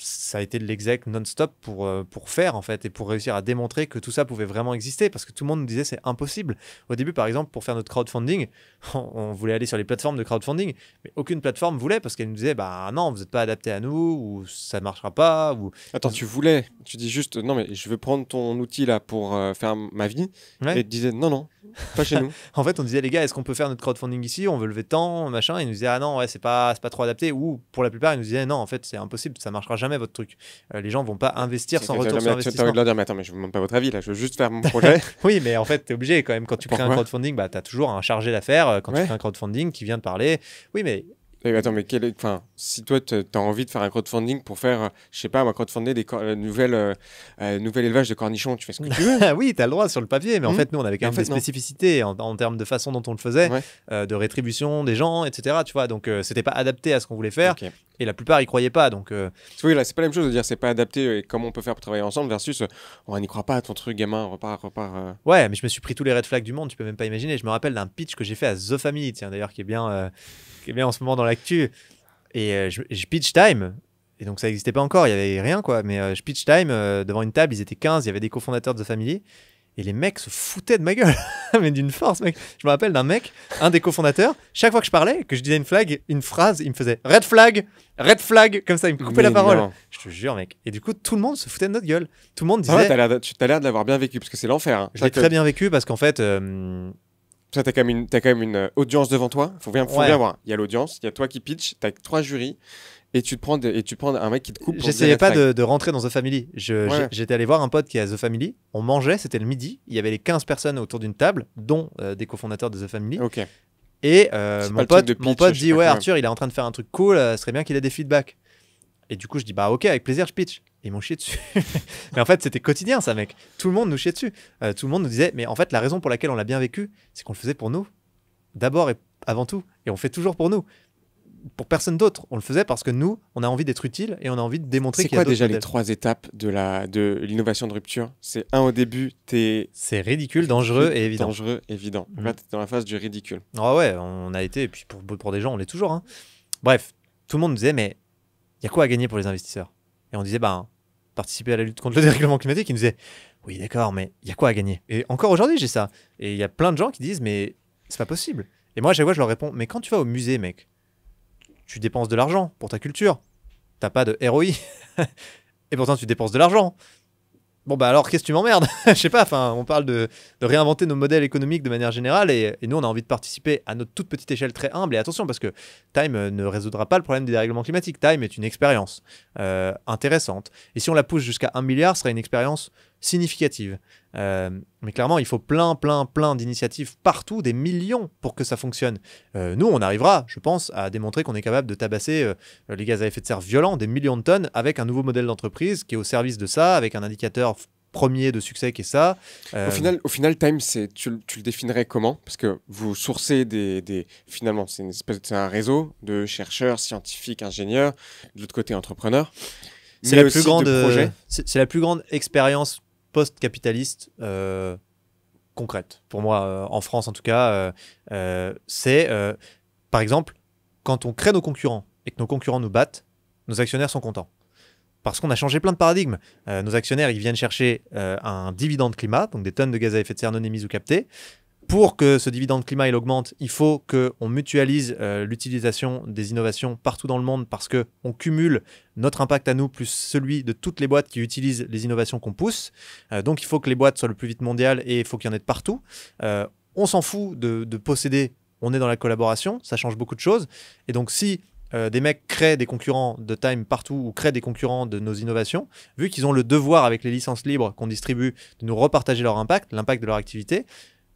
ça a été de l'exec non-stop pour, euh, pour faire en fait et pour réussir à démontrer que tout ça pouvait vraiment exister parce que tout le monde nous disait c'est impossible. Au début par exemple pour faire notre crowdfunding, on, voulait aller sur les plateformes de crowdfunding mais aucune plateforme voulait parce qu'elle nous disait bah non vous n'êtes pas adapté à nous ou ça ne marchera pas ou... Attends tu voulais, tu dis juste non mais je veux prendre ton outil là pour euh, faire ma vie et tu disais non non pas chez nous. en fait on disait les gars est-ce qu'on peut faire notre crowdfunding ici on veut lever tant machin et ils nous disaient ah non ouais c'est pas, pas trop adapté ou pour la plupart ils nous disaient non en fait c'est impossible ça marchera jamais votre truc. Euh, les gens vont pas investir sans retour sur investissement. Tu de leur dire, mais attends, mais je vous demande pas votre avis là, je veux juste faire mon projet. oui, mais en fait, tu es obligé quand même. Quand tu crées un crowdfunding, bah, tu as toujours un chargé d'affaires euh, quand tu crées un crowdfunding qui vient de parler. Oui, mais attends, mais quel est... enfin, si toi, tu as envie de faire un crowdfunding pour faire, euh, je sais pas, moi, crowdfunding des nouvelles, nouvel élevage de cornichons, tu fais ce que tu veux. oui, tu as le droit sur le papier, mais en mmh. fait, nous, on avait quand même en des spécificités en, termes de façon dont on le faisait, de rétribution des gens, etc. Tu vois, donc c'était pas adapté à ce qu'on voulait faire et la plupart y croyaient pas. Donc, euh, Oui, là, c'est pas la même chose de dire c'est pas adapté et comment on peut faire pour travailler ensemble versus euh, on n'y croit pas à ton truc, gamin, repart, repart. Euh. Ouais, mais je me suis pris tous les red flags du monde, tu peux même pas imaginer. Je me rappelle d'un pitch que j'ai fait à The Family, tiens, d'ailleurs, qui, est bien, qui est bien en ce moment dans l'actu. Et je, pitch time, et donc ça n'existait pas encore, il n'y avait rien quoi. Mais je pitch time, devant une table, ils étaient 15, il y avait des cofondateurs de The Family. Et les mecs se foutaient de ma gueule, mais d'une force, mec. Je me rappelle d'un mec, un des cofondateurs, chaque fois que je parlais, que je disais une flag, une phrase, il me faisait red flag, red flag, comme ça, il me coupait la parole. Je te jure, mec. Et du coup, tout le monde se foutait de notre gueule. Tout le monde disait. Ah ouais, t'as l'air de, l'avoir bien vécu, parce que c'est l'enfer. Hein. Je très bien vécu, parce qu'en fait. Euh... Ça, t'as quand, as quand même une euh, audience devant toi. Faut bien, faut bien voir. Il y a l'audience, il y a toi qui pitch, t'as trois jurys, et tu te prends, et tu prends un mec qui te coupe. J'essayais pas de, rentrer dans The Family. J'étais allé voir un pote qui est à The Family. On mangeait, c'était le midi. Il y avait les 15 personnes autour d'une table, dont euh, des cofondateurs de The Family. Ok. Et euh, mon, pote, dit Ouais, Arthur, il est en train de faire un truc cool. Euh, ce serait bien qu'il ait des feedbacks. Et du coup, je dis Bah, ok, avec plaisir, je pitch. Et ils m'ont chié dessus. mais en fait, c'était quotidien, ça, mec. Tout le monde nous chiait dessus. tout le monde nous disait Mais en fait, la raison pour laquelle on l'a bien vécu, c'est qu'on le faisait pour nous. D'abord et avant tout. Et on fait toujours pour nous pour personne d'autre. On le faisait parce que nous, on a envie d'être utile et on a envie de démontrer qu'il y a C'est quoi déjà les trois étapes de la de l'innovation de rupture C'est un au début, t'es c'est ridicule, dangereux et évident. Dangereux, évident. Mhm. Là, t'es dans la phase du ridicule. Ah ouais, on a été et puis pour, pour des gens, on l'est toujours. Hein. Bref, tout le monde nous disait mais il y a quoi à gagner pour les investisseurs Et on disait bah participer à la lutte contre le dérèglement climatique. Ils nous disaient oui d'accord, mais il y a quoi à gagner Et encore aujourd'hui, j'ai ça. Et il y a plein de gens qui disent mais c'est pas possible. Et moi, à chaque fois, je leur réponds mais quand tu vas au musée, mec tu dépenses de l'argent pour ta culture. T'as pas de ROI. et pourtant, tu dépenses de l'argent. Bon, bah alors, qu'est-ce que tu m'emmerdes Je sais pas, enfin, on parle de, réinventer nos modèles économiques de manière générale et, nous, on a envie de participer à notre toute petite échelle très humble. Et attention, parce que Time euh, ne résoudra pas le problème des dérèglements climatiques. Time est une expérience euh, intéressante. Et si on la pousse jusqu'à un milliard, ce sera une expérience significative. Euh, mais clairement, il faut plein, plein, plein d'initiatives partout, des millions pour que ça fonctionne. Euh, nous, on arrivera, je pense, à démontrer qu'on est capable de tabasser euh, les gaz à effet de serre violents, des millions de tonnes, avec un nouveau modèle d'entreprise qui est au service de ça, avec un indicateur premier de succès qui est ça. Au final, au final, Time, c'est tu, le définirais comment Parce que vous sourcez des, des finalement, c'est une c'est un réseau de chercheurs, scientifiques, ingénieurs, de l'autre côté, entrepreneurs. C'est la, plus grande, c'est la plus grande expérience post-capitaliste euh, concrète. Pour moi, euh, en France en tout cas, euh, c'est par exemple quand on crée nos concurrents et que nos concurrents nous battent, nos actionnaires sont contents. Parce qu'on a changé plein de paradigmes. nos actionnaires, ils viennent chercher un dividende climat, donc des tonnes de gaz à effet de serre non émises ou captées pour que ce dividende climat il augmente, il faut qu'on mutualise euh, l'utilisation des innovations partout dans le monde parce qu'on cumule notre impact à nous plus celui de toutes les boîtes qui utilisent les innovations qu'on pousse. Euh, donc il faut que les boîtes soient le plus vite mondiales et il faut qu'il y en ait partout. Euh, on s'en fout de, de, posséder, on est dans la collaboration, ça change beaucoup de choses. Et donc si des mecs créent des concurrents de Time partout ou créent des concurrents de nos innovations, vu qu'ils ont le devoir avec les licences libres qu'on distribue de nous repartager leur impact, l'impact de leur activité,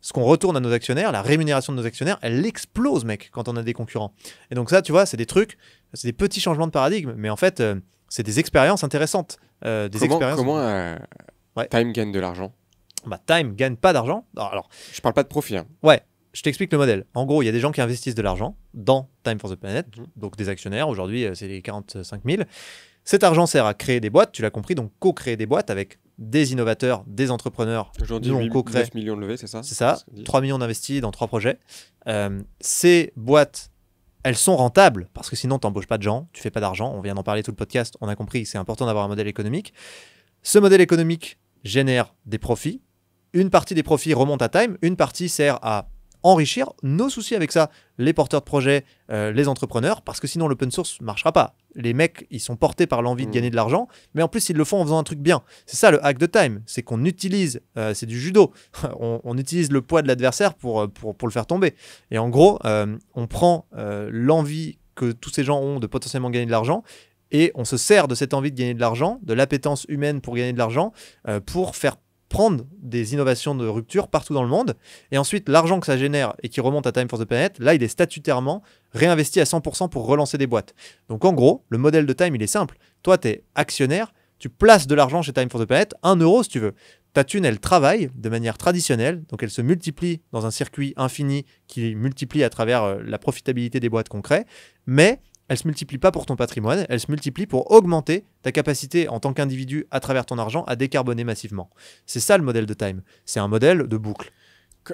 ce qu'on retourne à nos actionnaires, la rémunération de nos actionnaires, elle explose, mec, quand on a des concurrents. Et donc ça, tu vois, c'est des trucs, c'est des petits changements de paradigme, mais en fait, euh, c'est des expériences intéressantes. Euh, des comment expériences... Euh, time gagne de l'argent bah, Time gagne pas d'argent. Alors, je parle pas de profit. Hein. Ouais, je t'explique le modèle. En gros, il y a des gens qui investissent de l'argent dans Time for the Planet, mhm. donc des actionnaires. Aujourd'hui, c'est les 45 000. Cet argent sert à créer des boîtes, tu l'as compris, donc co-créer des boîtes avec des innovateurs, des entrepreneurs. Aujourd'hui, on co-crée. millions de levées, c'est ça C'est ça. 3 millions d'investis dans 3 projets. Euh, ces boîtes, elles sont rentables parce que sinon, tu n'embauches pas de gens, tu fais pas d'argent. On vient d'en parler tout le podcast, on a compris, c'est important d'avoir un modèle économique. Ce modèle économique génère des profits. Une partie des profits remonte à Time, une partie sert à enrichir nos soucis avec ça, les porteurs de projets, euh, les entrepreneurs, parce que sinon l'open source marchera pas les mecs, ils sont portés par l'envie de mm. gagner de l'argent, mais en plus, ils le font en faisant un truc bien. C'est ça le hack de time, c'est qu'on utilise, euh, c'est du judo, on, utilise le poids de l'adversaire euh, pour, pour, le faire tomber. Et en gros, euh, on prend l'envie que tous ces gens ont de potentiellement gagner de l'argent. Et on se sert de cette envie de gagner de l'argent, de l'appétence humaine pour gagner de l'argent, pour faire prendre des innovations de rupture partout dans le monde. Et ensuite, l'argent que ça génère et qui remonte à Time for the Planet, là, il est statutairement réinvesti à 100% pour relancer des boîtes. Donc en gros, le modèle de Time, il est simple. Toi, tu es actionnaire, tu places de l'argent chez Time for the Planet, 1 euro si tu veux. Ta thune, elle travaille de manière traditionnelle, donc elle se multiplie dans un circuit infini qui multiplie à travers euh, la profitabilité des boîtes concrètes. mais elle se multiplie pas pour ton patrimoine, elle se multiplie pour augmenter ta capacité en tant qu'individu à travers ton argent à décarboner massivement. C'est ça le modèle de Time. C'est un modèle de boucle.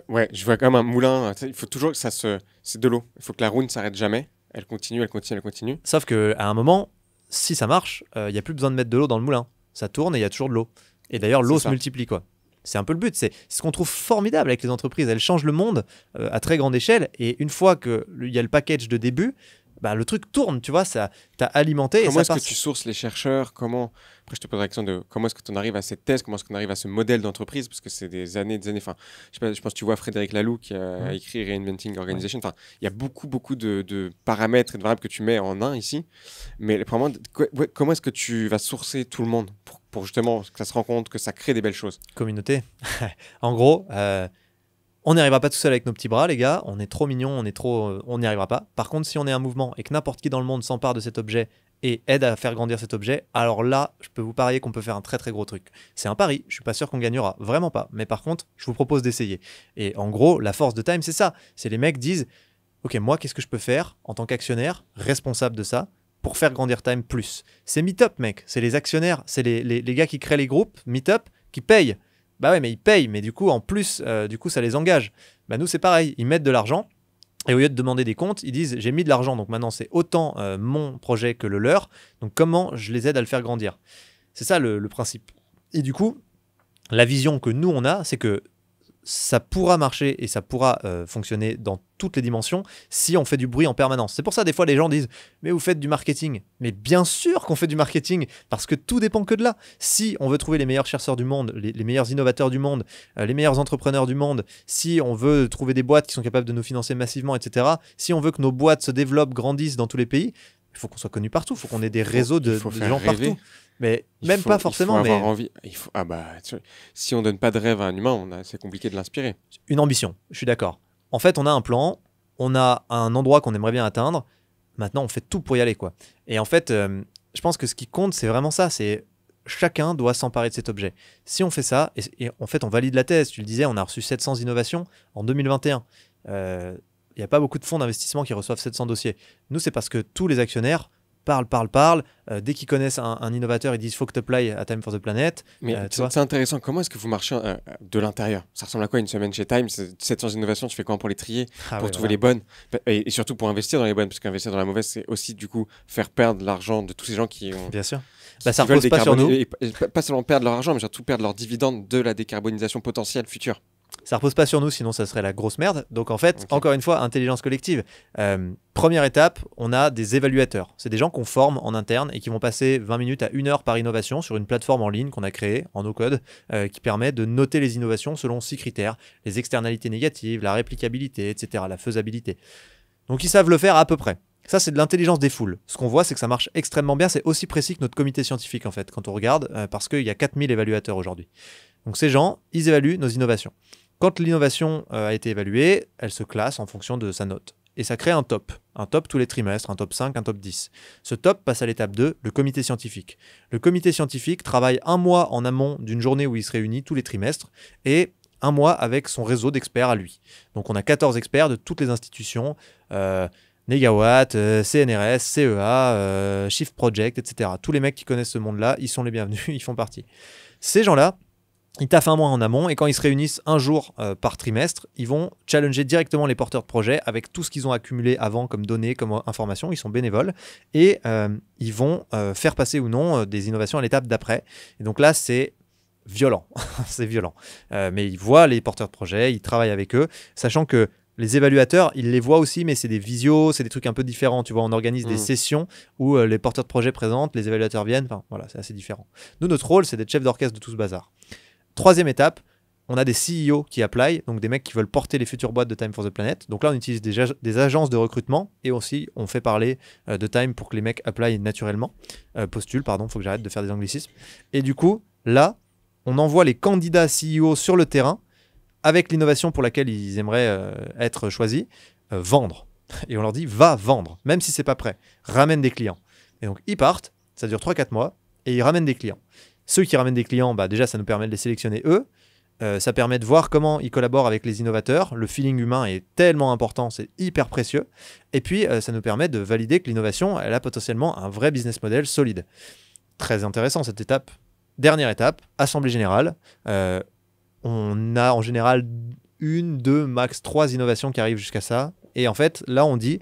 Ouais, je vois comme un moulin. Il faut toujours que ça se. C'est de l'eau. Il faut que la roue ne s'arrête jamais. Elle continue, elle continue, elle continue. Sauf que à un moment, si ça marche, euh, il y n'y a plus besoin de mettre de l'eau dans le moulin. Ça tourne et il y a toujours de l'eau. Et d'ailleurs, l'eau se multiplie, quoi. C'est un peu le but. C'est ce qu'on trouve formidable avec les entreprises. Elles changent le monde euh, à très grande échelle. Et une fois qu'il y a le package de début, bah, le truc tourne, tu vois, ça t'a alimenté. Comment est-ce que tu sources les chercheurs Comment Après, je te pose la question de comment est-ce que tu en arrives à cette thèse Comment est-ce qu'on arrive à ce modèle d'entreprise Parce que c'est des années, des années. Enfin, je, pense que tu vois Frédéric Laloux qui a écrit Reinventing Organization. Enfin, il y a beaucoup, beaucoup de, paramètres et de variables que tu mets en un ici. Mais comment est-ce que tu vas sourcer tout le monde pour, justement que ça se rende compte que ça crée des belles choses Communauté. en gros. Euh, on n'y arrivera pas tout seul avec nos petits bras, les gars. On est trop mignons, on est trop, euh, on n'y arrivera pas. Par contre, si on est un mouvement et que n'importe qui dans le monde s'empare de cet objet et aide à faire grandir cet objet, alors là, je peux vous parier qu'on peut faire un très très gros truc. C'est un pari, je suis pas sûr qu'on gagnera, vraiment pas. Mais par contre, je vous propose d'essayer. Et en gros, la force de Time, c'est ça. C'est les mecs disent, ok, moi, qu'est-ce que je peux faire en tant qu'actionnaire responsable de ça pour faire grandir Time plus C'est Meetup, mec. C'est les actionnaires, c'est les, les gars qui créent les groupes Meetup qui payent. Bah ouais, mais ils payent, mais du coup, en plus, euh, du coup, ça les engage. Bah nous, c'est pareil, ils mettent de l'argent. Et au lieu de demander des comptes, ils disent j'ai mis de l'argent, donc maintenant c'est autant euh, mon projet que le leur, donc comment je les aide à le faire grandir. C'est ça le principe. Et du coup, la vision que nous on a, c'est que ça pourra marcher et ça pourra euh, fonctionner dans toutes les dimensions si on fait du bruit en permanence. C'est pour ça des fois les gens disent mais vous faites du marketing. Mais bien sûr qu'on fait du marketing parce que tout dépend que de là. Si on veut trouver les meilleurs chercheurs du monde, les, meilleurs innovateurs du monde, euh, les meilleurs entrepreneurs du monde, si on veut trouver des boîtes qui sont capables de nous financer massivement, etc. Si on veut que nos boîtes se développent, grandissent dans tous les pays, il faut qu'on soit connu partout, il faut qu'on ait des réseaux de, gens partout. Mais même pas forcément. Il faut avoir envie. Il ah bah, si on donne pas de rêve à un humain, a... c'est compliqué de l'inspirer. Une ambition, je suis d'accord. En fait, on a un plan, on a un endroit qu'on aimerait bien atteindre. Maintenant, on fait tout pour y aller, quoi. Et en fait, euh, je pense que ce qui compte, c'est vraiment ça. C'est chacun doit s'emparer de cet objet. Si on fait ça, et, en fait, on valide la thèse. Tu le disais, on a reçu 700 innovations en 2021. Euh, il n'y a pas beaucoup de fonds d'investissement qui reçoivent 700 dossiers. Nous, c'est parce que tous les actionnaires parlent, parlent, parlent. Euh, dès qu'ils connaissent un, innovateur, ils disent faut que tu applies à Time for the Planet. Mais euh, c'est intéressant. Comment est-ce que vous marchez euh, de l'intérieur Ça ressemble à quoi une semaine chez Time 700 innovations, tu fais comment pour les trier, ah pour trouver les bonnes et, surtout pour investir dans les bonnes, parce qu'investir dans la mauvaise, c'est aussi du coup faire perdre l'argent de tous ces gens qui ont. Bien sûr. Bah, ça repose pas sur nous. pas seulement perdre leur argent, mais surtout perdre leur dividende de la décarbonisation potentielle future. Ça repose pas sur nous, sinon ça serait la grosse merde. Donc en fait, encore une fois, intelligence collective. Euh, première étape, on a des évaluateurs. C'est des gens qu'on forme en interne et qui vont passer 20 minutes à une heure par innovation sur une plateforme en ligne qu'on a créée en no-code euh, qui permet de noter les innovations selon six critères les externalités négatives, la réplicabilité, etc., la faisabilité. Donc ils savent le faire à peu près. Ça, c'est de l'intelligence des foules. Ce qu'on voit, c'est que ça marche extrêmement bien. C'est aussi précis que notre comité scientifique, en fait, quand on regarde, euh, parce qu'il y a 4000 évaluateurs aujourd'hui. Donc ces gens, ils évaluent nos innovations. Quand l'innovation euh, a été évaluée, elle se classe en fonction de sa note. Et ça crée un top. Un top tous les trimestres, un top 5, un top 10. Ce top passe à l'étape 2, le comité scientifique. Le comité scientifique travaille un mois en amont d'une journée où il se réunit tous les trimestres et un mois avec son réseau d'experts à lui. Donc on a 14 experts de toutes les institutions, euh, Negawatt, euh, CNRS, CEA, euh, Shift Project, etc. Tous les mecs qui connaissent ce monde-là, ils sont les bienvenus, ils font partie. Ces gens-là, ils taffent un mois en amont et quand ils se réunissent un jour euh, par trimestre, ils vont challenger directement les porteurs de projet avec tout ce qu'ils ont accumulé avant comme données, comme euh, informations. Ils sont bénévoles et euh, ils vont faire passer ou non des innovations à l'étape d'après. Et donc là, c'est violent. c'est violent. mais ils voient les porteurs de projet, ils travaillent avec eux, sachant que les évaluateurs, ils les voient aussi, mais c'est des visios, c'est des trucs un peu différents. Tu vois, on organise des mm. sessions où les porteurs de projet présentent, les évaluateurs viennent. Enfin, voilà, c'est assez différent. Nous, notre rôle, c'est d'être chef d'orchestre de tout ce bazar. Troisième étape, on a des CEO qui apply, donc des mecs qui veulent porter les futures boîtes de Time for the Planet. Donc là, on utilise des, des agences de recrutement et aussi on fait parler euh, de Time pour que les mecs apply naturellement, euh, Postule, postulent, pardon, faut que j'arrête de faire des anglicismes. Et du coup, là, on envoie les candidats CEO sur le terrain avec l'innovation pour laquelle ils aimeraient euh, être choisis, vendre. Et on leur dit va vendre, même si c'est pas prêt, ramène des clients. Et donc ils partent, ça dure 3-4 mois, et ils ramènent des clients. Ceux qui ramènent des clients, bah, déjà, ça nous permet de les sélectionner eux. Euh, ça permet de voir comment ils collaborent avec les innovateurs. Le feeling humain est tellement important, c'est hyper précieux. Et puis, euh, ça nous permet de valider que l'innovation, elle a potentiellement un vrai business model solide. Très intéressant cette étape. Dernière étape, assemblée générale. Euh, on a en général une, deux, max trois innovations qui arrivent jusqu'à ça. Et en fait, là, on dit,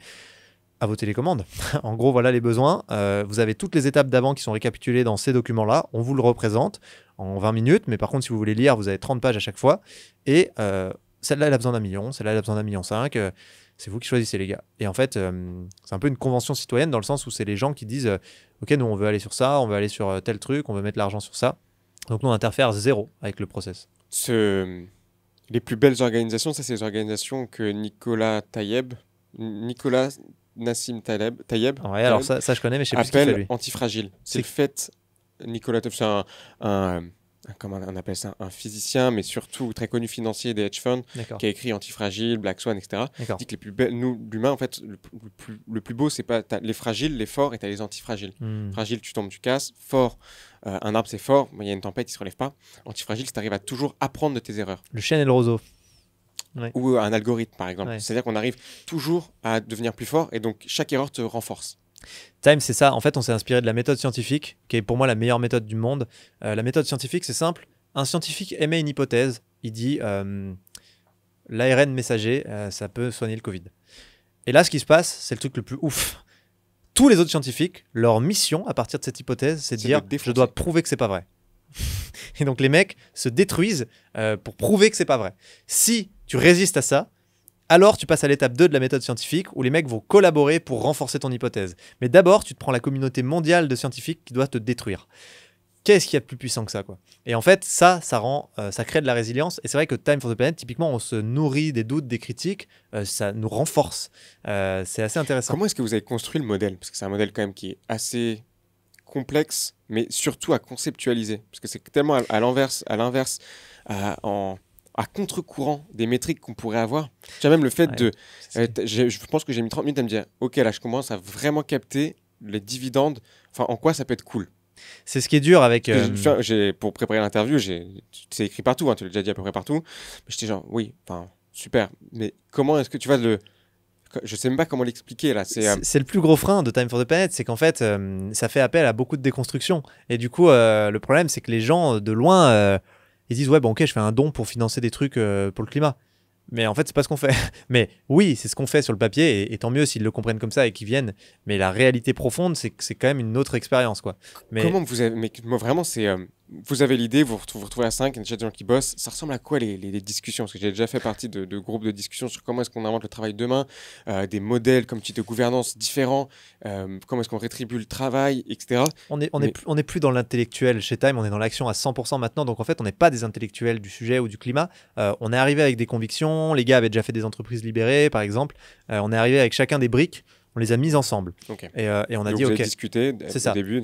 à vos télécommandes. en gros, voilà les besoins. Euh, vous avez toutes les étapes d'avant qui sont récapitulées dans ces documents-là. On vous le représente en 20 minutes, mais par contre, si vous voulez lire, vous avez 30 pages à chaque fois. Et euh, celle-là, elle a besoin d'un million, celle-là, elle a besoin d'un million cinq. Euh, c'est vous qui choisissez, les gars. Et en fait, c'est un peu une convention citoyenne dans le sens où c'est les gens qui disent Ok, nous, on veut aller sur ça, on veut aller sur tel truc, on veut mettre l'argent sur ça. Donc, nous, on interfère zéro avec le process. Les plus belles organisations, ça, c'est les organisations que Nicolas Taïeb. Nicolas Nassim Taleb, Tayeb, alors ça, ça, je connais, mais je sais plus appelle c'est fait, C'est le fait, Nicolas c'est un, on appelle ça, un physicien, mais surtout très connu financier des hedge funds, qui a écrit Antifragile, Black Swan, etc. Dit que les plus nous, l'humain, en fait, le, plus, beau, c'est pas les fragiles, les forts, et t'as les antifragiles. Hmm. Fragile, tu tombes, tu casses. Fort, euh, un arbre, c'est fort. Il y a une tempête, il se relève pas. Antifragile, tu arrives à toujours apprendre de tes erreurs. Le chêne et le roseau ou un algorithme, par exemple. C'est-à-dire qu'on arrive toujours à devenir plus fort et donc chaque erreur te renforce. Time, c'est ça. En fait, on s'est inspiré de la méthode scientifique, qui est pour moi la meilleure méthode du monde. Euh, la méthode scientifique, c'est simple. Un scientifique émet une hypothèse. Il dit euh, l'ARN messager, euh, ça peut soigner le Covid. Et là, ce qui se passe, c'est le truc le plus ouf. Tous les autres scientifiques, leur mission à partir de cette hypothèse, c'est de dire je dois prouver que c'est pas vrai. Et donc les mecs se détruisent pour prouver que c'est pas vrai. Si tu résistes à ça, alors tu passes à l'étape 2 de la méthode scientifique où les mecs vont collaborer pour renforcer ton hypothèse. Mais d'abord, tu te prends la communauté mondiale de scientifiques qui doit te détruire. Qu'est-ce qu'il y a de plus puissant que ça quoi Et en fait, ça, ça rend, euh, ça crée de la résilience. Et c'est vrai que Time for the Planet, typiquement, on se nourrit des doutes, des critiques, euh, ça nous renforce. Euh, c'est assez intéressant. Comment est-ce que vous avez construit le modèle Parce que c'est un modèle quand même qui est assez complexe, mais surtout à conceptualiser. Parce que c'est tellement à, l'inverse, à l'inverse, en à contre-courant des métriques qu'on pourrait avoir. Tu as même le fait de. Euh, je pense que j'ai mis 30 minutes à me dire Ok, là, je commence à vraiment capter les dividendes, enfin, en quoi ça peut être cool. C'est ce qui est dur avec. Euh, j'ai, pour préparer l'interview, c'est écrit partout, hein, tu l'as déjà dit à peu près partout. J'étais genre, oui, super. Mais comment est-ce que tu vas le. Je sais même pas comment l'expliquer là. Euh, c'est, le plus gros frein de Time for the Planet, c'est qu'en fait, ça fait appel à beaucoup de déconstruction. Et du coup, le problème, c'est que les gens de loin ils disent ouais bon ok je fais un don pour financer des trucs euh, pour le climat mais en fait c'est pas ce qu'on fait mais oui c'est ce qu'on fait sur le papier et, tant mieux s'ils le comprennent comme ça et qu'ils viennent mais la réalité profonde c'est que c'est quand même une autre expérience quoi mais comment vous avez mais moi vraiment c'est euh, vous avez l'idée, vous vous retrouvez à 5, il y a déjà des gens qui bossent. Ça ressemble à quoi les, discussions Parce que j'ai déjà fait partie de, groupes de discussions sur comment est-ce qu'on invente le travail demain, euh, des modèles, comme type de gouvernance différents, euh, comment est-ce qu'on rétribue le travail, etc. On n'est plus dans l'intellectuel chez Time, on est dans l'action à 100% maintenant. Donc en fait, on n'est pas des intellectuels du sujet ou du climat. Euh, on est arrivé avec des convictions, les gars avaient déjà fait des entreprises libérées, par exemple. on est arrivé avec chacun des briques on les a mis ensemble. Euh, et, on a dit, OK. discuté c'est début,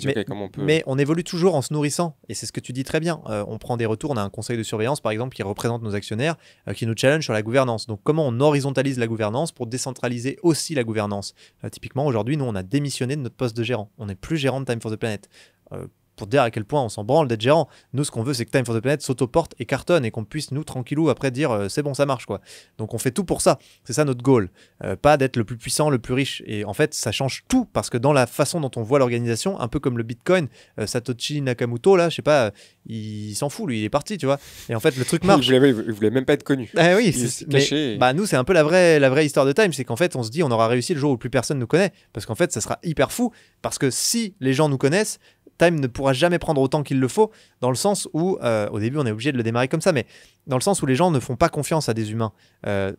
mais, on évolue toujours en se nourrissant. Et c'est ce que tu dis très bien. Euh, on prend des retours, on a un conseil de surveillance, par exemple, qui représente nos actionnaires, euh, qui nous challenge sur la gouvernance. Donc, comment on horizontalise la gouvernance pour décentraliser aussi la gouvernance Typiquement, aujourd'hui, nous, on a démissionné de notre poste de gérant. On n'est plus gérant de Time for the Planet pour dire à quel point on s'en branle d'être gérant. Nous, ce qu'on veut, c'est que Time for the Planet s'autoporte et cartonne et qu'on puisse, nous, tranquillou, après dire euh, c'est bon, ça marche, quoi. Donc on fait tout pour ça. C'est ça notre goal. Euh, pas d'être le plus puissant, le plus riche. Et en fait, ça change tout parce que dans la façon dont on voit l'organisation, un peu comme le Bitcoin, euh, Satoshi Nakamoto, là, je sais pas, il, s'en fout, lui, il est parti, tu vois. Et en fait, le truc marche. il, voulait, voulait même pas être connu. eh oui, c'est Bah, nous, c'est un peu la vraie, la vraie histoire de Time. C'est qu'en fait, on se dit, on aura réussi le jour où plus personne nous connaît. Parce qu'en fait, ça sera hyper fou. Parce que si les gens nous connaissent, Time ne pourra jamais prendre autant qu'il le faut, dans le sens où, euh, au début on est obligé de le démarrer comme ça, mais dans le sens où les gens ne font pas confiance à des humains. Euh,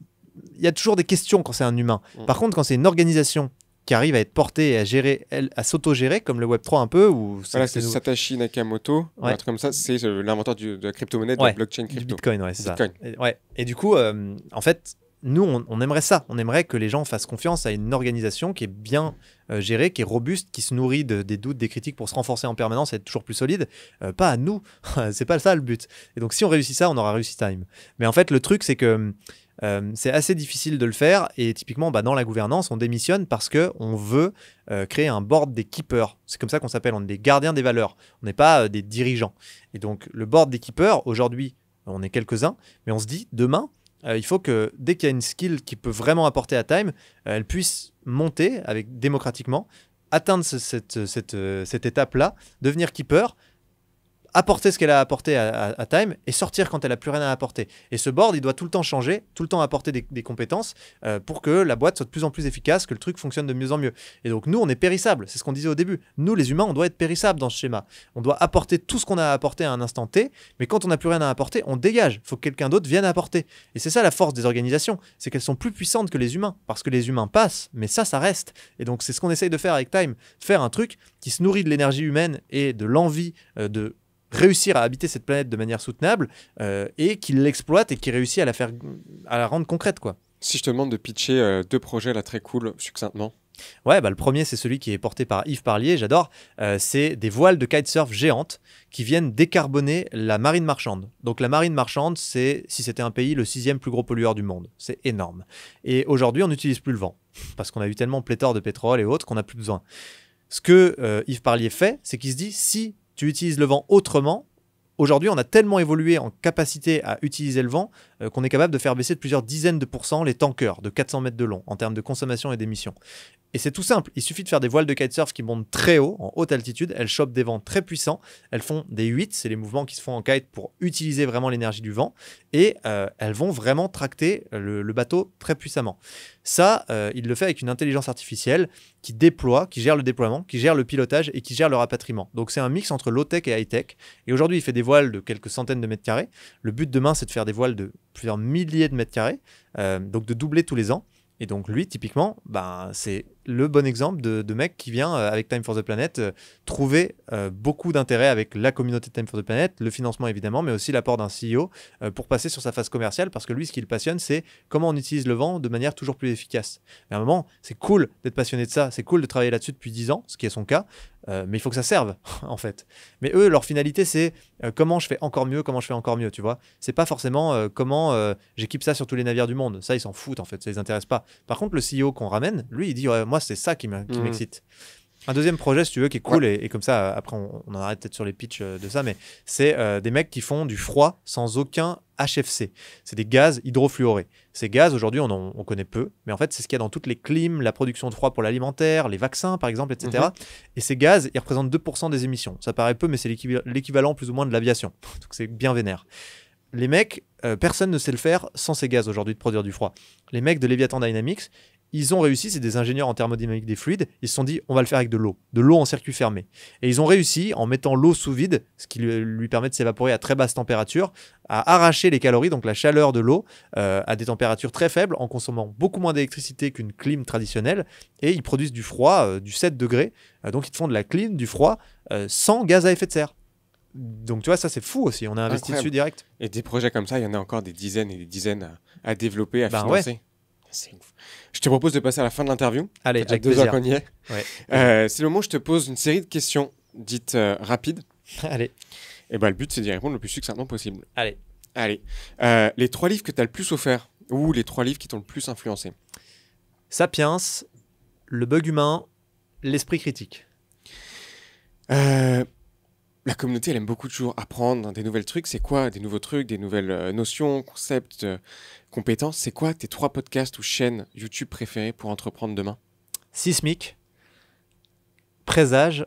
il y a toujours des questions quand c'est un humain. Mm. Par contre, quand c'est une organisation qui arrive à être portée et à gérer, elle, à s'auto-gérer, comme le Web3 un peu. Ou voilà, c'est Satoshi Nakamoto, un truc comme ça, c'est euh, l'inventeur de la crypto-monnaie, de la blockchain crypto. Bitcoin, ouais, c'est ça. Et, ouais. et du coup, en fait, nous, on, aimerait ça. On aimerait que les gens fassent confiance à une organisation qui est bien euh, gérée, qui est robuste, qui se nourrit des doutes, des critiques pour se renforcer en permanence et être toujours plus solide. Euh, pas à nous. c'est pas ça le but. Et donc, si on réussit ça, on aura réussi Time. Mais en fait, le truc, c'est que euh, c'est assez difficile de le faire. Et typiquement, bah, dans la gouvernance, on démissionne parce que on veut créer un board des keepers. C'est comme ça qu'on s'appelle. On est des gardiens des valeurs. On n'est pas des dirigeants. Et donc, le board des keepers, aujourd'hui, on est quelques-uns, mais on se dit demain, euh, il faut que dès qu'il y a une skill qui peut vraiment apporter à Time, euh, elle puisse monter avec démocratiquement, atteindre cette, euh, cette étape-là, devenir keeper, apporter ce qu'elle a apporté à, Time et sortir quand elle a plus rien à apporter. Et ce board, il doit tout le temps changer, tout le temps apporter des, compétences euh, pour que la boîte soit de plus en plus efficace, que le truc fonctionne de mieux en mieux. Et donc nous, on est périssable. C'est ce qu'on disait au début. Nous, les humains, on doit être périssable dans ce schéma. On doit apporter tout ce qu'on a apporté à un instant T, mais quand on n'a plus rien à apporter, on dégage. Il faut que quelqu'un d'autre vienne apporter. Et c'est ça la force des organisations, c'est qu'elles sont plus puissantes que les humains, parce que les humains passent, mais ça, ça reste. Et donc c'est ce qu'on essaye de faire avec Time, faire un truc qui se nourrit de l'énergie humaine et de l'envie euh, de réussir à habiter cette planète de manière soutenable euh, et qu'il l'exploite et qu'il réussit à la faire à la rendre concrète quoi. Si je te demande de pitcher euh, deux projets là très cool succinctement. Ouais, bah, le premier, c'est celui qui est porté par Yves Parlier, j'adore. Euh, c'est des voiles de kitesurf géantes qui viennent décarboner la marine marchande. Donc la marine marchande, c'est, si c'était un pays, le sixième plus gros pollueur du monde. C'est énorme. Et aujourd'hui, on n'utilise plus le vent, parce qu'on a eu tellement pléthore de pétrole et autres qu'on n'a plus besoin. Ce que Yves Parlier fait, c'est qu'il se dit, si tu utilises le vent autrement. Aujourd'hui, on a tellement évolué en capacité à utiliser le vent euh, qu'on est capable de faire baisser de plusieurs dizaines de pourcents les tankers de 400 mètres de long en termes de consommation et d'émissions. Et c'est tout simple, il suffit de faire des voiles de kitesurf qui montent très haut, en haute altitude, elles chopent des vents très puissants, elles font des 8, c'est les mouvements qui se font en kite pour utiliser vraiment l'énergie du vent, et euh, elles vont vraiment tracter le, bateau très puissamment. Ça, euh, il le fait avec une intelligence artificielle qui déploie, qui gère le déploiement, qui gère le pilotage et qui gère le rapatriement. Donc c'est un mix entre low-tech et high-tech, et aujourd'hui il fait des voiles de quelques centaines de mètres carrés, le but demain c'est de faire des voiles de plusieurs milliers de mètres carrés, euh, donc de doubler tous les ans. Et donc lui, typiquement, ben, c'est le bon exemple de, mec qui vient euh, avec Time for the Planet euh, trouver beaucoup d'intérêt avec la communauté de Time for the Planet, le financement évidemment, mais aussi l'apport d'un CEO pour passer sur sa phase commerciale, parce que lui, ce qui le passionne, c'est comment on utilise le vent de manière toujours plus efficace. Mais à un moment, c'est cool d'être passionné de ça, c'est cool de travailler là-dessus depuis 10 ans, ce qui est son cas, euh, mais il faut que ça serve, en fait. Mais eux, leur finalité, c'est euh, comment je fais encore mieux, comment je fais encore mieux, tu vois. C'est pas forcément euh, comment j'équipe ça sur tous les navires du monde. Ça, ils s'en foutent, en fait, ça les intéresse pas. Par contre, le CEO qu'on ramène, lui, il dit, moi, c'est ça qui mmh. m'excite. Un deuxième projet, si tu veux, qui est cool, et, comme ça, après, on, on en arrête peut-être sur les pitchs de ça, mais c'est des mecs qui font du froid sans aucun HFC. C'est des gaz hydrofluorés. Ces gaz, aujourd'hui, on, en, connaît peu, mais en fait, c'est ce qu'il y a dans toutes les climes, la production de froid pour l'alimentaire, les vaccins, par exemple, etc. Mhm. Et ces gaz, ils représentent 2% des émissions. Ça paraît peu, mais c'est l'équivalent plus ou moins de l'aviation. Donc c'est bien vénère. Les mecs, euh, personne ne sait le faire sans ces gaz aujourd'hui de produire du froid. Les mecs de Leviathan Dynamics, ils ont réussi, c'est des ingénieurs en thermodynamique des fluides, ils se sont dit on va le faire avec de l'eau, de l'eau en circuit fermé. Et ils ont réussi, en mettant l'eau sous vide, ce qui lui permet de s'évaporer à très basse température, à arracher les calories, donc la chaleur de l'eau, euh, à des températures très faibles, en consommant beaucoup moins d'électricité qu'une clim traditionnelle, et ils produisent du froid, euh, du 7 degrés, euh, donc ils font de la clim, du froid, sans gaz à effet de serre. Donc tu vois, ça c'est fou aussi, on a investi dessus direct. Et des projets comme ça, il y en a encore des dizaines et des dizaines à, développer, à bah financer. Je te propose de passer à la fin de l'interview. Allez, avec deux euh, c'est le moment où je te pose une série de questions dites euh, rapides. Allez. Et ben le but, c'est d'y répondre le plus succinctement possible. Allez. Allez. Euh, les trois livres que tu as le plus offert ou les trois livres qui t'ont le plus influencé Sapiens, Le bug humain, L'esprit critique. Euh la communauté, elle aime beaucoup toujours apprendre des nouvelles trucs. C'est quoi des nouveaux trucs, des nouvelles euh, notions, concepts, euh, compétences C'est quoi tes trois podcasts ou chaînes YouTube préférées pour entreprendre demain Sismic, Présage,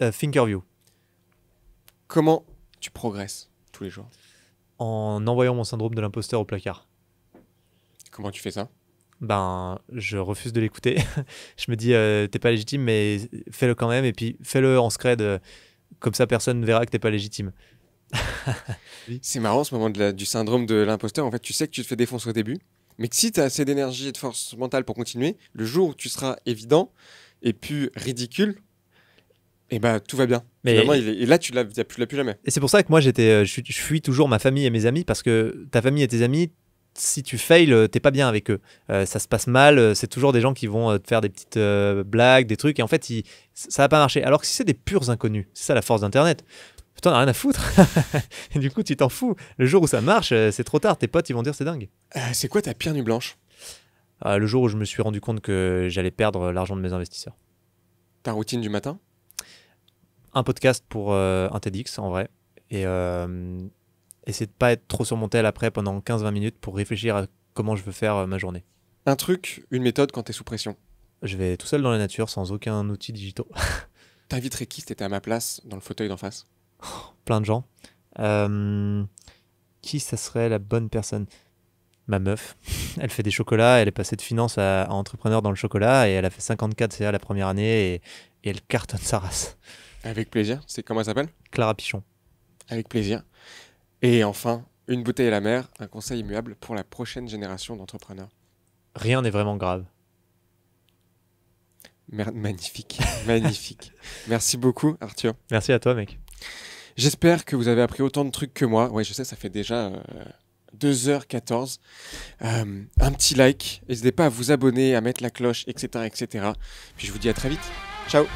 euh, Thinkerview. Comment tu progresses tous les jours En envoyant mon syndrome de l'imposteur au placard. Comment tu fais ça ben je refuse de l'écouter. je me dis euh, t'es pas légitime, mais fais-le quand même et puis fais-le en scred, euh, comme ça personne ne verra que t'es pas légitime. c'est marrant ce moment du syndrome de l'imposteur. En fait, tu sais que tu te fais défoncer au début, mais que si tu as assez d'énergie et de force mentale pour continuer, le jour où tu seras évident et plus ridicule, et eh ben tout va bien. Mais et là, tu l'as plus, plus jamais. Et c'est pour ça que moi, j'étais, euh, je, je, fuis toujours ma famille et mes amis parce que ta famille et tes amis, si tu fails, euh, t'es pas bien avec eux. Euh, ça se passe mal, euh, c'est toujours des gens qui vont te faire des petites blagues, des trucs, et en fait, ça ça va pas marcher. Alors que si c'est des purs inconnus, c'est ça la force d'Internet. Putain, as rien à foutre. et du coup, tu t'en fous. Le jour où ça marche, c'est trop tard. Tes potes, ils vont dire c'est dingue. c'est quoi ta pire nuit blanche ah, Le jour où je me suis rendu compte que j'allais perdre l'argent de mes investisseurs. Ta routine du matin Un podcast pour un TEDx, en vrai. Et essayer de pas être trop sur mon tel après pendant 15-20 minutes pour réfléchir à comment je veux faire euh, ma journée. Un truc, une méthode quand tu es sous pression Je vais tout seul dans la nature sans aucun outil digital. T'inviterais qui si t'étais à ma place dans le fauteuil d'en face Plein de gens. Euh, qui ça serait la bonne personne Ma meuf. Elle fait des chocolats, elle est passée de finance à, entrepreneur dans le chocolat et elle a fait 54 CA la première année et, et elle cartonne sa race. Avec plaisir. C'est comment elle s'appelle Clara Pichon. Avec plaisir. Et enfin, une bouteille à la mer, un conseil immuable pour la prochaine génération d'entrepreneurs. Rien n'est vraiment grave. magnifique, magnifique. Merci beaucoup, Arthur. Merci à toi, mec. J'espère que vous avez appris autant de trucs que moi. Ouais, je sais, ça fait déjà 2h14. Euh, euh, un petit like. N'hésitez pas à vous abonner, à mettre la cloche, etc., etc. Puis je vous dis à très vite. Ciao.